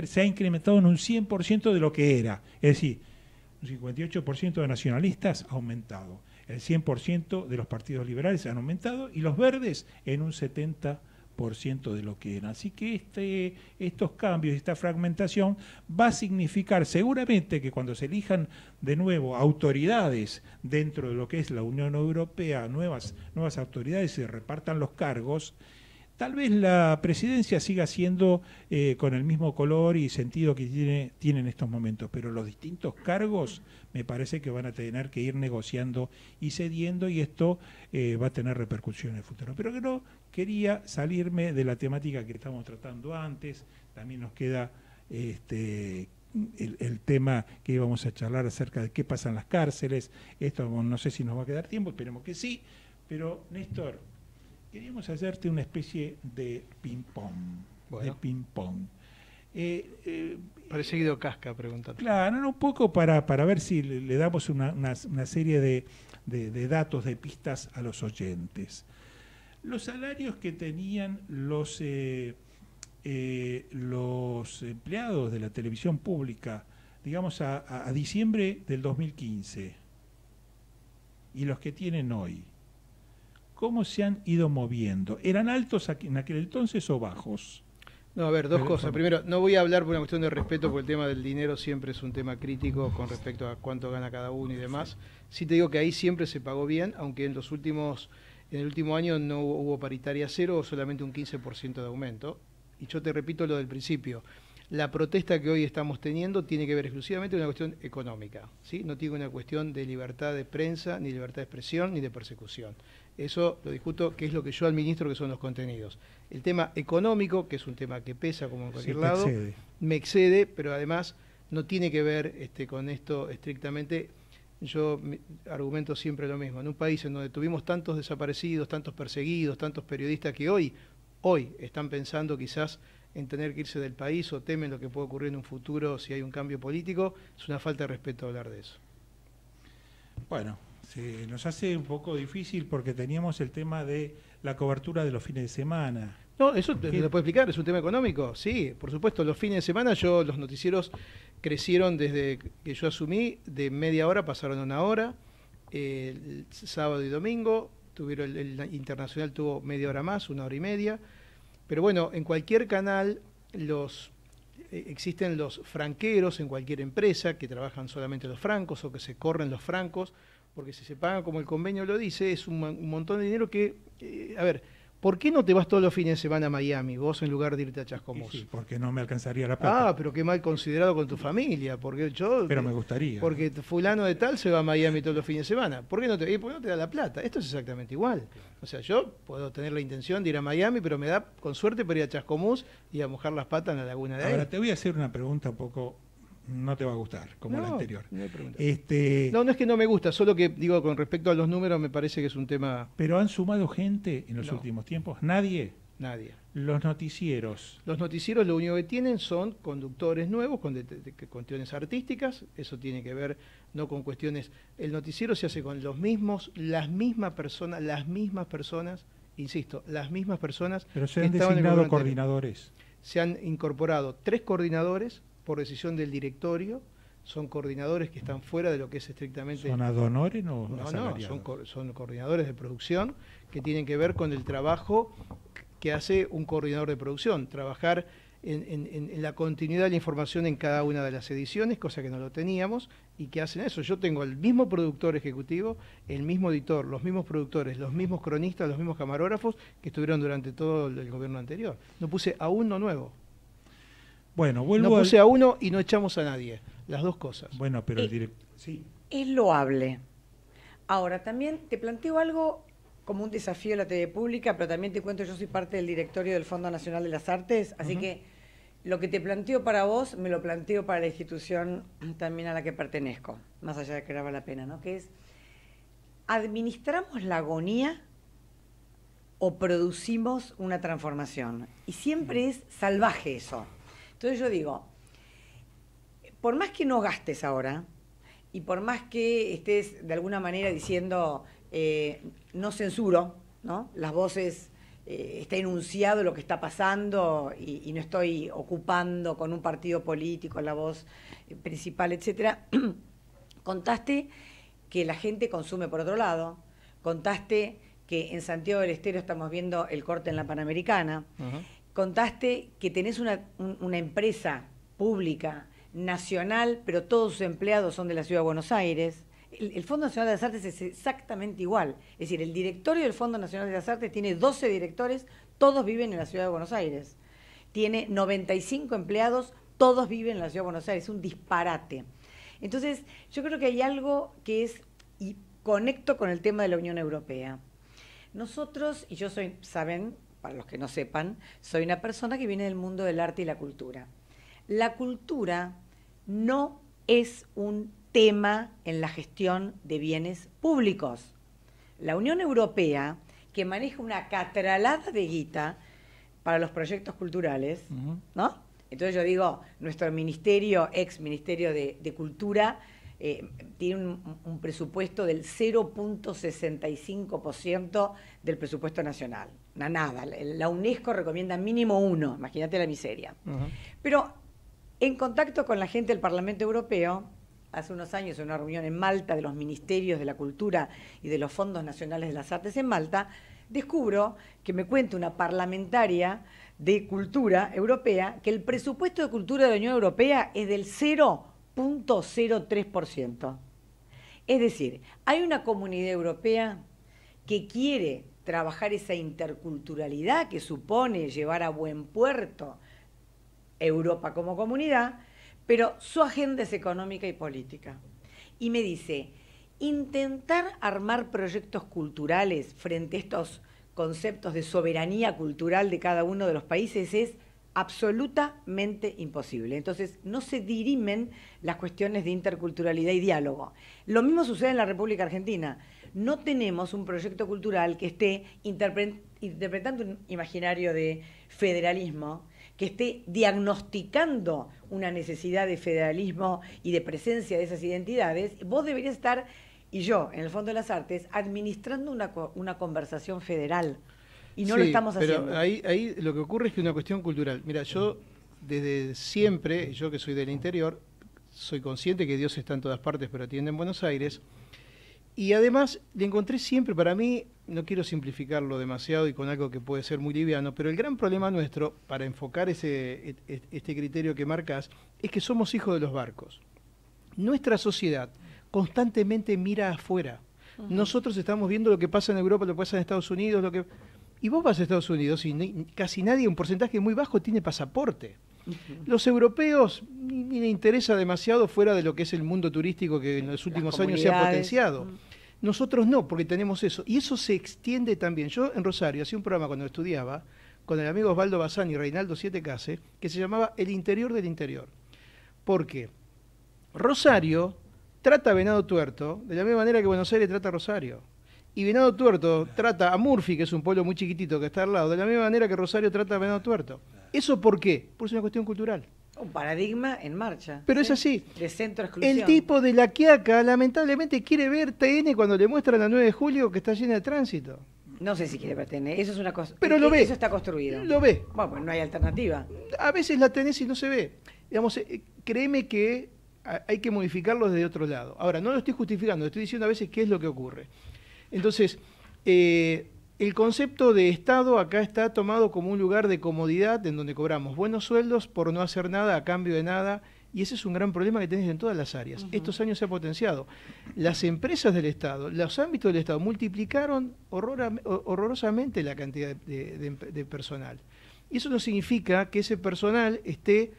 S1: se ha incrementado en un 100% de lo que era. Es decir, un 58% de nacionalistas ha aumentado, el 100% de los partidos liberales han aumentado y los verdes en un 70% de lo que eran. Así que este, estos cambios, esta fragmentación va a significar seguramente que cuando se elijan de nuevo autoridades dentro de lo que es la Unión Europea, nuevas, nuevas autoridades se repartan los cargos, Tal vez la presidencia siga siendo eh, con el mismo color y sentido que tiene, en estos momentos, pero los distintos cargos me parece que van a tener que ir negociando y cediendo y esto eh, va a tener repercusiones en el futuro. Pero no quería salirme de la temática que estamos tratando antes, también nos queda este, el, el, tema que íbamos a charlar acerca de qué pasa en las cárceles, esto no sé si nos va a quedar tiempo, esperemos que sí, pero Néstor Queríamos hacerte una especie de ping-pong. De ping-pong. Eh, eh
S3: Parece Guido Casca preguntando.
S1: Claro, un poco para, ver si le, damos una, serie de, datos, de pistas a los oyentes. Los salarios que tenían los, eh, eh, los empleados de la televisión pública, digamos, a diciembre del 2015 y los que tienen hoy cómo se han ido moviendo. ¿Eran altos en aquel entonces o bajos?
S3: No, a ver, dos eh, cosas. Primero, no voy a hablar por una cuestión de respeto, porque el tema del dinero siempre es un tema crítico con respecto a cuánto gana cada uno y demás. Sí te digo que ahí siempre se pagó bien, aunque en los últimos, en el último año no hubo, paritaria cero, o solamente un 15% de aumento. Y yo te repito lo del principio. La protesta que hoy estamos teniendo tiene que ver exclusivamente con una cuestión económica, ¿sí? No tiene una cuestión de libertad de prensa, ni libertad de expresión, ni de persecución. Eso lo discuto, que es lo que yo administro, que son los contenidos. El tema económico, que es un tema que pesa como en cualquier lado, me excede, pero además no tiene que ver este, con esto estrictamente. Yo argumento siempre lo mismo. En un país en donde tuvimos tantos desaparecidos, tantos perseguidos, tantos periodistas que hoy, hoy están pensando quizás en tener que irse del país o temen lo que puede ocurrir en un futuro si hay un cambio político, es una falta de respeto hablar de eso.
S1: Bueno, se nos hace un poco difícil porque teníamos el tema de la cobertura de los fines
S3: de semana. No, eso te, lo puedo explicar, es un tema económico, sí, por supuesto, los fines de semana yo, los noticieros crecieron desde que yo asumí, de media hora pasaron a una hora, el sábado y domingo, tuvieron el, internacional tuvo media hora más, una hora y media, pero bueno, en cualquier canal los eh, existen los franqueros en cualquier empresa que trabajan solamente los francos o que se corren los francos, porque si se paga como el convenio lo dice, es un, montón de dinero que, eh, a ver, ¿por qué no te vas todos los fines de semana a Miami, vos en lugar de irte a Chascomús? porque no me alcanzaría la plata. Ah, pero qué mal considerado con tu familia, porque yo... Pero me gustaría. Porque fulano de tal se va a Miami todos los fines de semana. ¿Por qué no te, ¿por qué no te da la plata? Esto es exactamente igual. O sea, yo puedo tener la intención de ir a Miami, pero me da con suerte para ir a Chascomús y a mojar las patas en la laguna de ahí. Ahora,
S1: te voy a hacer una pregunta
S3: un poco no te va a gustar, como la anterior. No, este, no, no es que no me gusta, solo que digo, con respecto a los números, me parece que es un tema.
S1: Pero han sumado gente en los últimos tiempos, nadie. Nadie.
S3: Los noticieros. Los noticieros lo único que tienen son conductores nuevos con cuestiones artísticas, eso tiene que ver no con cuestiones. El noticiero se hace con los mismos, las mismas personas, las mismas personas, insisto, las mismas personas. Pero se han designado coordinadores. Se han incorporado tres coordinadores por decisión del directorio, son coordinadores que están fuera de lo que es estrictamente... ¿Son adonores o No, no, son, son, coordinadores de producción que tienen que ver con el trabajo que hace un coordinador de producción, trabajar en, la continuidad de la información en cada una de las ediciones, cosa que no lo teníamos, y que hacen eso. Yo tengo el mismo productor ejecutivo, el mismo editor, los mismos productores, los mismos cronistas, los mismos camarógrafos que estuvieron durante todo el gobierno anterior. No puse a uno nuevo.
S1: Bueno, vuelvo No puse a
S3: uno y no echamos a nadie. Las dos cosas. Bueno, pero el eh, director. Sí. Es loable.
S2: Ahora, también te planteo algo como un desafío a la TV pública, pero también te cuento, yo soy parte del directorio del Fondo Nacional de las Artes, así que lo que te planteo para vos, me lo planteo para la institución también a la que pertenezco, más allá de que era la pena, ¿no? Que es, ¿administramos la agonía o producimos una transformación? Y siempre es salvaje eso. Entonces yo digo, por más que no gastes ahora, y por más que estés de alguna manera diciendo, eh, no censuro, ¿no? Las voces, eh, está enunciado lo que está pasando y, no estoy ocupando con un partido político la voz eh, principal, etcétera. Contaste que la gente consume por otro lado, contaste que en Santiago del Estero estamos viendo el corte en la Panamericana contaste que tenés una, empresa pública, nacional, pero todos sus empleados son de la Ciudad de Buenos Aires. El, el, Fondo Nacional de las Artes es exactamente igual. Es decir, el directorio del Fondo Nacional de las Artes tiene 12 directores, todos viven en la Ciudad de Buenos Aires. Tiene 95 empleados, todos viven en la Ciudad de Buenos Aires. Es un disparate. Entonces, yo creo que hay algo que es, y conecto con el tema de la Unión Europea. Nosotros, y yo soy, saben, para los que no sepan, soy una persona que viene del mundo del arte y la cultura. La cultura no es un tema en la gestión de bienes públicos. La Unión Europea, que maneja una catralada de guita para los proyectos culturales, ¿no? Entonces yo digo, nuestro ministerio, ex ministerio de Cultura, eh, tiene un, presupuesto del 0.65% del presupuesto nacional. nada. La UNESCO recomienda mínimo uno, imagínate la miseria. Pero en contacto con la gente del Parlamento Europeo, hace unos años en una reunión en Malta de los ministerios de la cultura y de los fondos nacionales de las artes en Malta, descubro que me cuenta una parlamentaria de cultura europea que el presupuesto de cultura de la Unión Europea es del 0 0.03%. Es decir, hay una comunidad europea que quiere trabajar esa interculturalidad que supone llevar a buen puerto Europa como comunidad, pero su agenda es económica y política. Y me dice, intentar armar proyectos culturales frente a estos conceptos de soberanía cultural de cada uno de los países es absolutamente imposible. Entonces, no se dirimen las cuestiones de interculturalidad y diálogo. Lo mismo sucede en la República Argentina. No tenemos un proyecto cultural que esté interpretando un imaginario de federalismo, que esté diagnosticando una necesidad de federalismo y de presencia de esas identidades. Vos deberías estar, y yo, en el Fondo de las Artes, administrando una conversación federal y no lo estamos haciendo.
S3: ahí, lo que ocurre es que una cuestión cultural. Mira, yo desde siempre, yo que soy del interior, soy consciente que Dios está en todas partes, pero atiende en Buenos Aires. Y además le encontré siempre, para mí, no quiero simplificarlo demasiado y con algo que puede ser muy liviano, pero el gran problema nuestro, para enfocar ese, este criterio que marcas, es que somos hijos de los barcos. Nuestra sociedad constantemente mira afuera. Nosotros estamos viendo lo que pasa en Europa, lo que pasa en Estados Unidos, lo que y vos vas a Estados Unidos y casi nadie, un porcentaje muy bajo, tiene pasaporte. Los europeos ni, interesa demasiado fuera de lo que es el mundo turístico que en los últimos años se ha potenciado. Nosotros no, porque tenemos eso. Y eso se extiende también. Yo en Rosario hacía un programa cuando estudiaba con el amigo Osvaldo Bazán y Reinaldo Siete Case que se llamaba El interior del interior. Porque Rosario trata a Venado Tuerto de la misma manera que Buenos Aires trata a Rosario. Y Venado Tuerto trata a Murphy, que es un pueblo muy chiquitito que está al lado, de la misma manera que Rosario trata a Venado Tuerto. ¿Eso por qué? Por una cuestión cultural.
S2: Un paradigma en marcha. Pero es así. centro El tipo
S3: de la quiaca, lamentablemente, quiere ver TN cuando le muestran la 9 de julio que está llena de tránsito.
S2: No sé si quiere ver TN. Eso es una cosa. Pero e- lo e- ve. Eso está construido. Lo ve. Bueno, pues no hay alternativa. A veces la tenés y no se ve. Digamos, eh,
S3: créeme que hay que modificarlo desde otro lado. Ahora, no lo estoy justificando, estoy diciendo a veces qué es lo que ocurre. Entonces, eh, el concepto de Estado acá está tomado como un lugar de comodidad en donde cobramos buenos sueldos por no hacer nada a cambio de nada y ese es un gran problema que tenés en todas las áreas. Estos años se ha potenciado. Las empresas del Estado, los ámbitos del Estado, multiplicaron horrorosamente la cantidad de, de, personal. Y eso no significa que ese personal esté,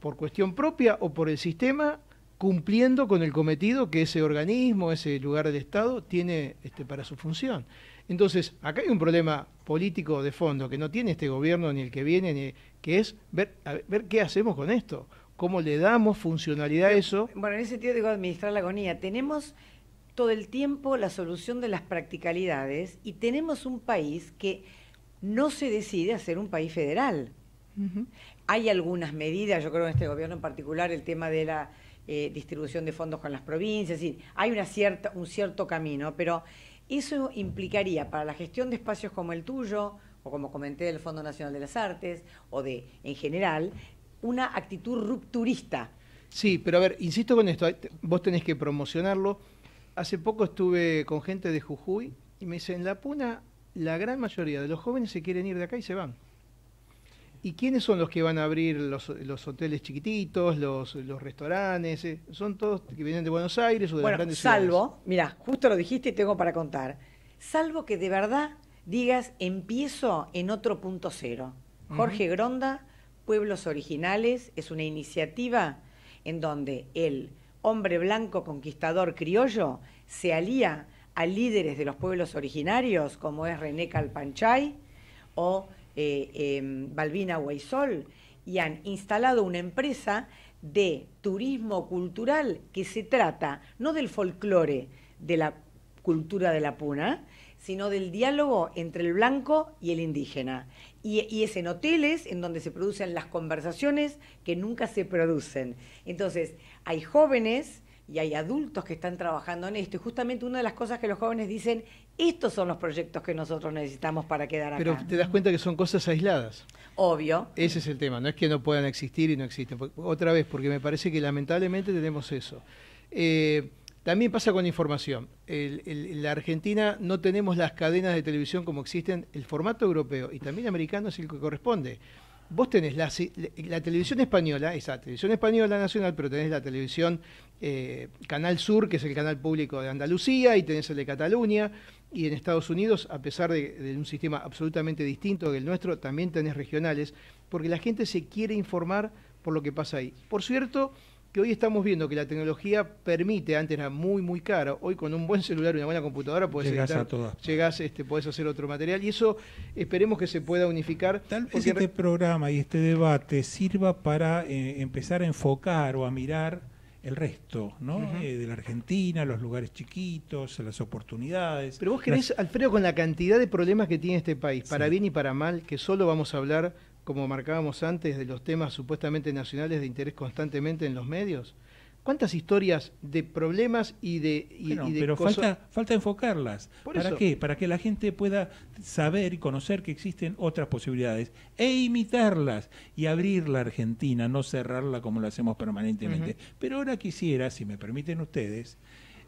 S3: por cuestión propia o por el sistema, cumpliendo con el cometido que ese organismo, ese lugar del Estado tiene este, para su función. Entonces, acá hay un problema político de fondo que no tiene este gobierno ni el que viene, que es ver, ver qué hacemos con esto, cómo le damos funcionalidad a eso.
S2: Bueno, en ese sentido digo administrar la agonía. Tenemos todo el tiempo la solución de las practicalidades y tenemos un país que no se decide a ser un país federal. Hay algunas medidas, yo creo en este gobierno en particular, el tema de la eh, distribución de fondos con las provincias, y hay una cierta, un cierto camino, pero eso implicaría para la gestión de espacios como el tuyo, o como comenté del Fondo Nacional de las Artes, o de, en general, una actitud rupturista.
S3: Sí, pero a ver, insisto con esto, vos tenés que promocionarlo. Hace poco estuve con gente de Jujuy y me dicen, en La Puna la gran mayoría de los jóvenes se quieren ir de acá y se van. ¿Y quiénes son los que van a abrir los, hoteles chiquititos, los, restaurantes? Eh, ¿Son todos que vienen de Buenos Aires o de bueno, las grandes salvo,
S2: mira, justo lo dijiste y tengo para contar, salvo que de verdad digas, empiezo en otro punto cero. Jorge Gronda, Pueblos Originales, es una iniciativa en donde el hombre blanco conquistador criollo se alía a líderes de los pueblos originarios, como es René Calpanchay, o eh, em, Balbina Guaisol, y han instalado una empresa de turismo cultural que se trata no del folclore de la cultura de la puna, sino del diálogo entre el blanco y el indígena. Y, y, es en hoteles en donde se producen las conversaciones que nunca se producen. Entonces, hay jóvenes y hay adultos que están trabajando en esto. Y justamente una de las cosas que los jóvenes dicen estos son los proyectos que nosotros necesitamos para quedar acá. Pero te das cuenta
S3: que son cosas aisladas. Obvio. Ese es el tema, no es que no puedan existir y no existen. Otra vez, porque me parece que lamentablemente tenemos eso. Eh, también pasa con la información. En la Argentina no tenemos las cadenas de televisión como existen. El formato europeo y también americano es el que corresponde. Vos tenés la, televisión española, esa televisión española nacional, pero tenés la televisión eh, Canal Sur, que es el canal público de Andalucía, y tenés el de Cataluña. Y en Estados Unidos, a pesar de, un sistema absolutamente distinto que el nuestro, también tenés regionales, porque la gente se quiere informar por lo que pasa ahí. Por cierto, que hoy estamos viendo que la tecnología permite, antes era muy, muy cara, hoy con un buen celular y una buena computadora podés este, podés hacer otro material y eso esperemos que se pueda unificar. Tal vez este
S1: programa y este debate sirva para eh, empezar a enfocar o a mirar el resto, ¿no? Eh, de la Argentina, los lugares chiquitos, las
S3: oportunidades. Pero vos crees, Alfredo, con la cantidad de problemas que tiene este país, para bien y para mal, que solo vamos a hablar, como marcábamos antes, de los temas supuestamente nacionales de interés constantemente en los medios, ¿Cuántas historias de problemas y de... Y, pero falta, falta enfocarlas. ¿Para qué? Para que la gente pueda saber y conocer que existen
S1: otras posibilidades e imitarlas y abrir la Argentina, no cerrarla como lo hacemos permanentemente. Pero ahora quisiera, si me permiten ustedes,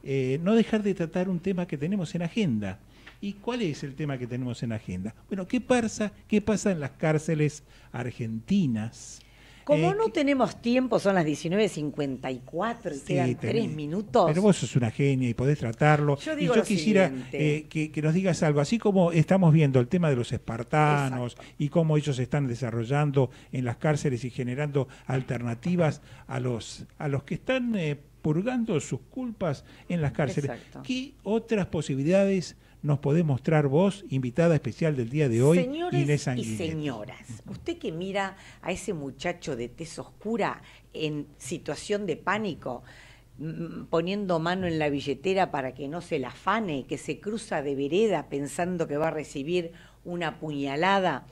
S1: eh, no dejar de tratar un tema que tenemos en agenda. ¿Y cuál es el tema que tenemos en agenda? Bueno, ¿qué pasa, qué pasa en las cárceles argentinas?
S2: Como eh, no tenemos tiempo, son las 19.54 y quedan tres minutos. Pero vos sos
S1: una genia y podés tratarlo. Yo yo quisiera eh, que, nos digas algo, así como estamos viendo el tema de los espartanos y cómo ellos se están desarrollando en las cárceles y generando alternativas a los, a los que están eh, purgando sus culpas en las cárceles. ¿Qué otras posibilidades? nos podés mostrar vos, invitada especial del día de hoy, Señores y
S2: señoras, usted que mira a ese muchacho de tez oscura en situación de pánico, mm, poniendo mano en la billetera para que no se la afane, que se cruza de vereda pensando que va a recibir una puñalada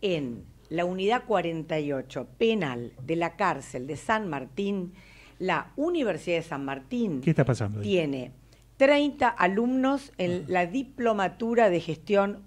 S2: en la unidad 48 penal de la cárcel de San Martín, la Universidad de San Martín ¿Qué está pasando tiene 30 alumnos en la diplomatura de gestión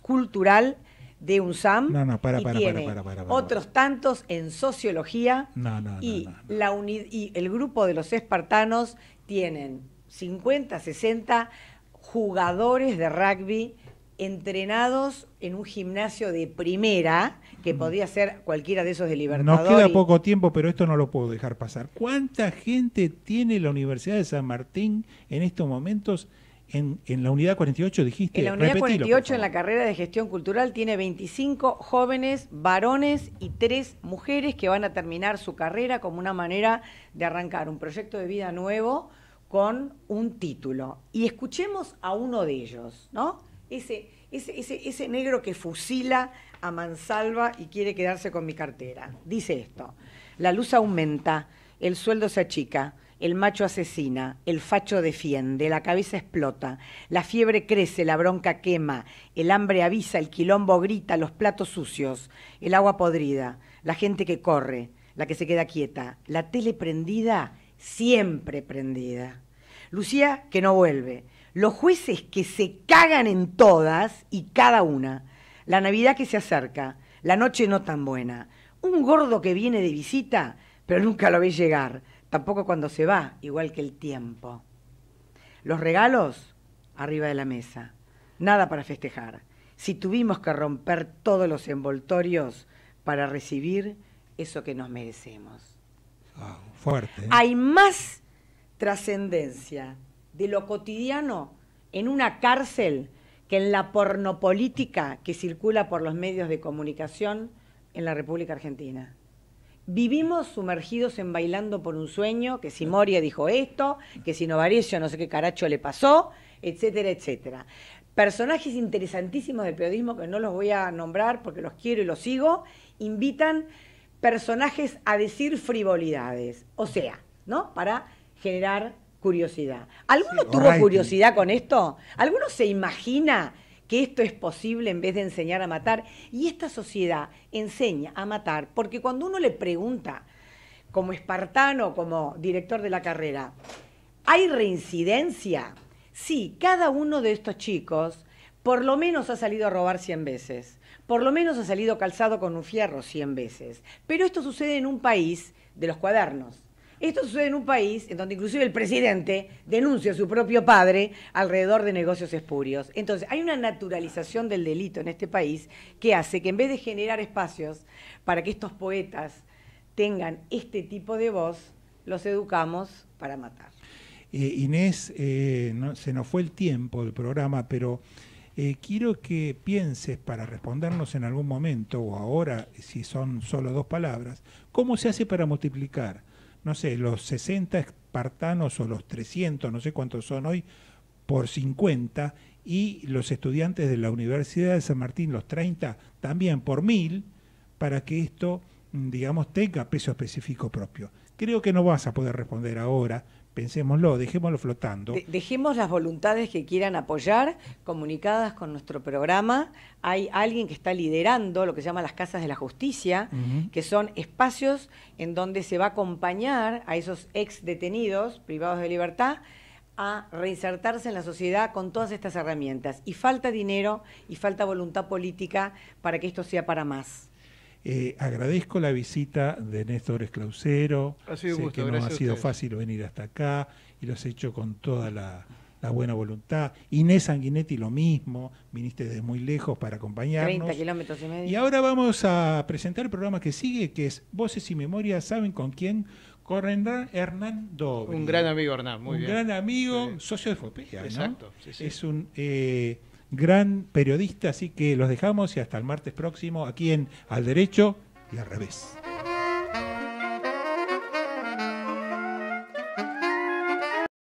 S2: cultural de UNSAM. No, no, para, para, y para, Otros tantos en sociología. No, no, y, no, La y el grupo de los espartanos tienen 50, 60 jugadores de rugby entrenados en un gimnasio de primera, que mm. podía ser cualquiera de esos de Libertadores. Nos queda poco
S1: tiempo, pero esto no lo puedo dejar pasar. ¿Cuánta gente tiene la Universidad de San Martín en estos momentos? En, la unidad 48 dijiste. En la unidad 48
S2: en la carrera de gestión cultural tiene 25 jóvenes varones y 3 mujeres que van a terminar su carrera como una manera de arrancar un proyecto de vida nuevo con un título. Y escuchemos a uno de ellos, ¿no? ese, negro que fusila a mansalva y quiere quedarse con mi cartera. Dice esto, la luz aumenta, el sueldo se achica, el macho asesina, el facho defiende, la cabeza explota, la fiebre crece, la bronca quema, el hambre avisa, el quilombo grita, los platos sucios, el agua podrida, la gente que corre, la que se queda quieta, la tele prendida, siempre prendida. Lucía que no vuelve, los jueces que se cagan en todas y cada una. La Navidad que se acerca, la noche no tan buena. Un gordo que viene de visita, pero nunca lo ve llegar. Tampoco cuando se va, igual que el tiempo. Los regalos, arriba de la mesa. Nada para festejar. Si tuvimos que romper todos los envoltorios para recibir eso que nos merecemos. Ah, fuerte. ¿eh? Hay más trascendencia de lo cotidiano en una cárcel que en la pornopolítica que circula por los medios de comunicación en la República Argentina. Vivimos sumergidos en bailando por un sueño, que si Moria dijo esto, que si Novarecio no sé qué caracho le pasó, etcétera, etcétera. Personajes interesantísimos del periodismo que no los voy a nombrar porque los quiero y los sigo, invitan personajes a decir frivolidades, o sea, ¿no? Para generar curiosidad. ¿Alguno tuvo curiosidad con esto? ¿Alguno se imagina que esto es posible en vez de enseñar a matar? Y esta sociedad enseña a matar, porque cuando uno le pregunta, como espartano, como director de la carrera, ¿hay reincidencia? Sí, cada uno de estos chicos por lo menos ha salido a robar 100 veces, por lo menos ha salido calzado con un fierro 100 veces, pero esto sucede en un país de los cuadernos esto sucede en un país en donde inclusive el presidente denuncia a su propio padre alrededor de negocios espurios. Entonces, hay una naturalización del delito en este país que hace que en vez de generar espacios para que estos poetas tengan este tipo de voz, los educamos para matar.
S1: Eh, Inés, eh, se nos fue el tiempo del programa, pero eh, quiero que pienses para respondernos en algún momento o ahora, si son solo dos palabras, cómo se hace para multiplicar no sé, los 60 espartanos o los 300, no sé cuántos son hoy, por 50, y los estudiantes de la Universidad de San Martín, los 30, también por 1000, para que esto, mm, digamos, tenga peso específico propio. Creo que no vas a poder responder ahora, pensémoslo, dejémoslo flotando.
S2: dejemos las voluntades que quieran apoyar comunicadas con nuestro programa. Hay alguien que está liderando lo que se llama las casas de la justicia, que son espacios en donde se va a acompañar a esos ex detenidos privados de libertad a reinsertarse en la sociedad con todas estas herramientas. Y falta dinero y falta voluntad política para que esto sea para más.
S1: Eh, agradezco la visita de Néstor Esclausero. Ha sido sé gusto, que no ha sido fácil venir hasta acá y lo has hecho con toda la, buena voluntad. Inés Sanguinetti lo mismo, viniste desde muy lejos para acompañarnos. 30
S2: kilómetros y medio. Y
S1: ahora vamos a presentar el programa que sigue, que es Voces y Memoria, ¿saben con quién? Con Hernán Dobre. Un gran amigo, Hernán, muy bien. Un gran amigo, socio de Fopea, Exacto. Es un... Eh, gran periodista, así que los dejamos y hasta el martes próximo aquí en Al Derecho y al Revés.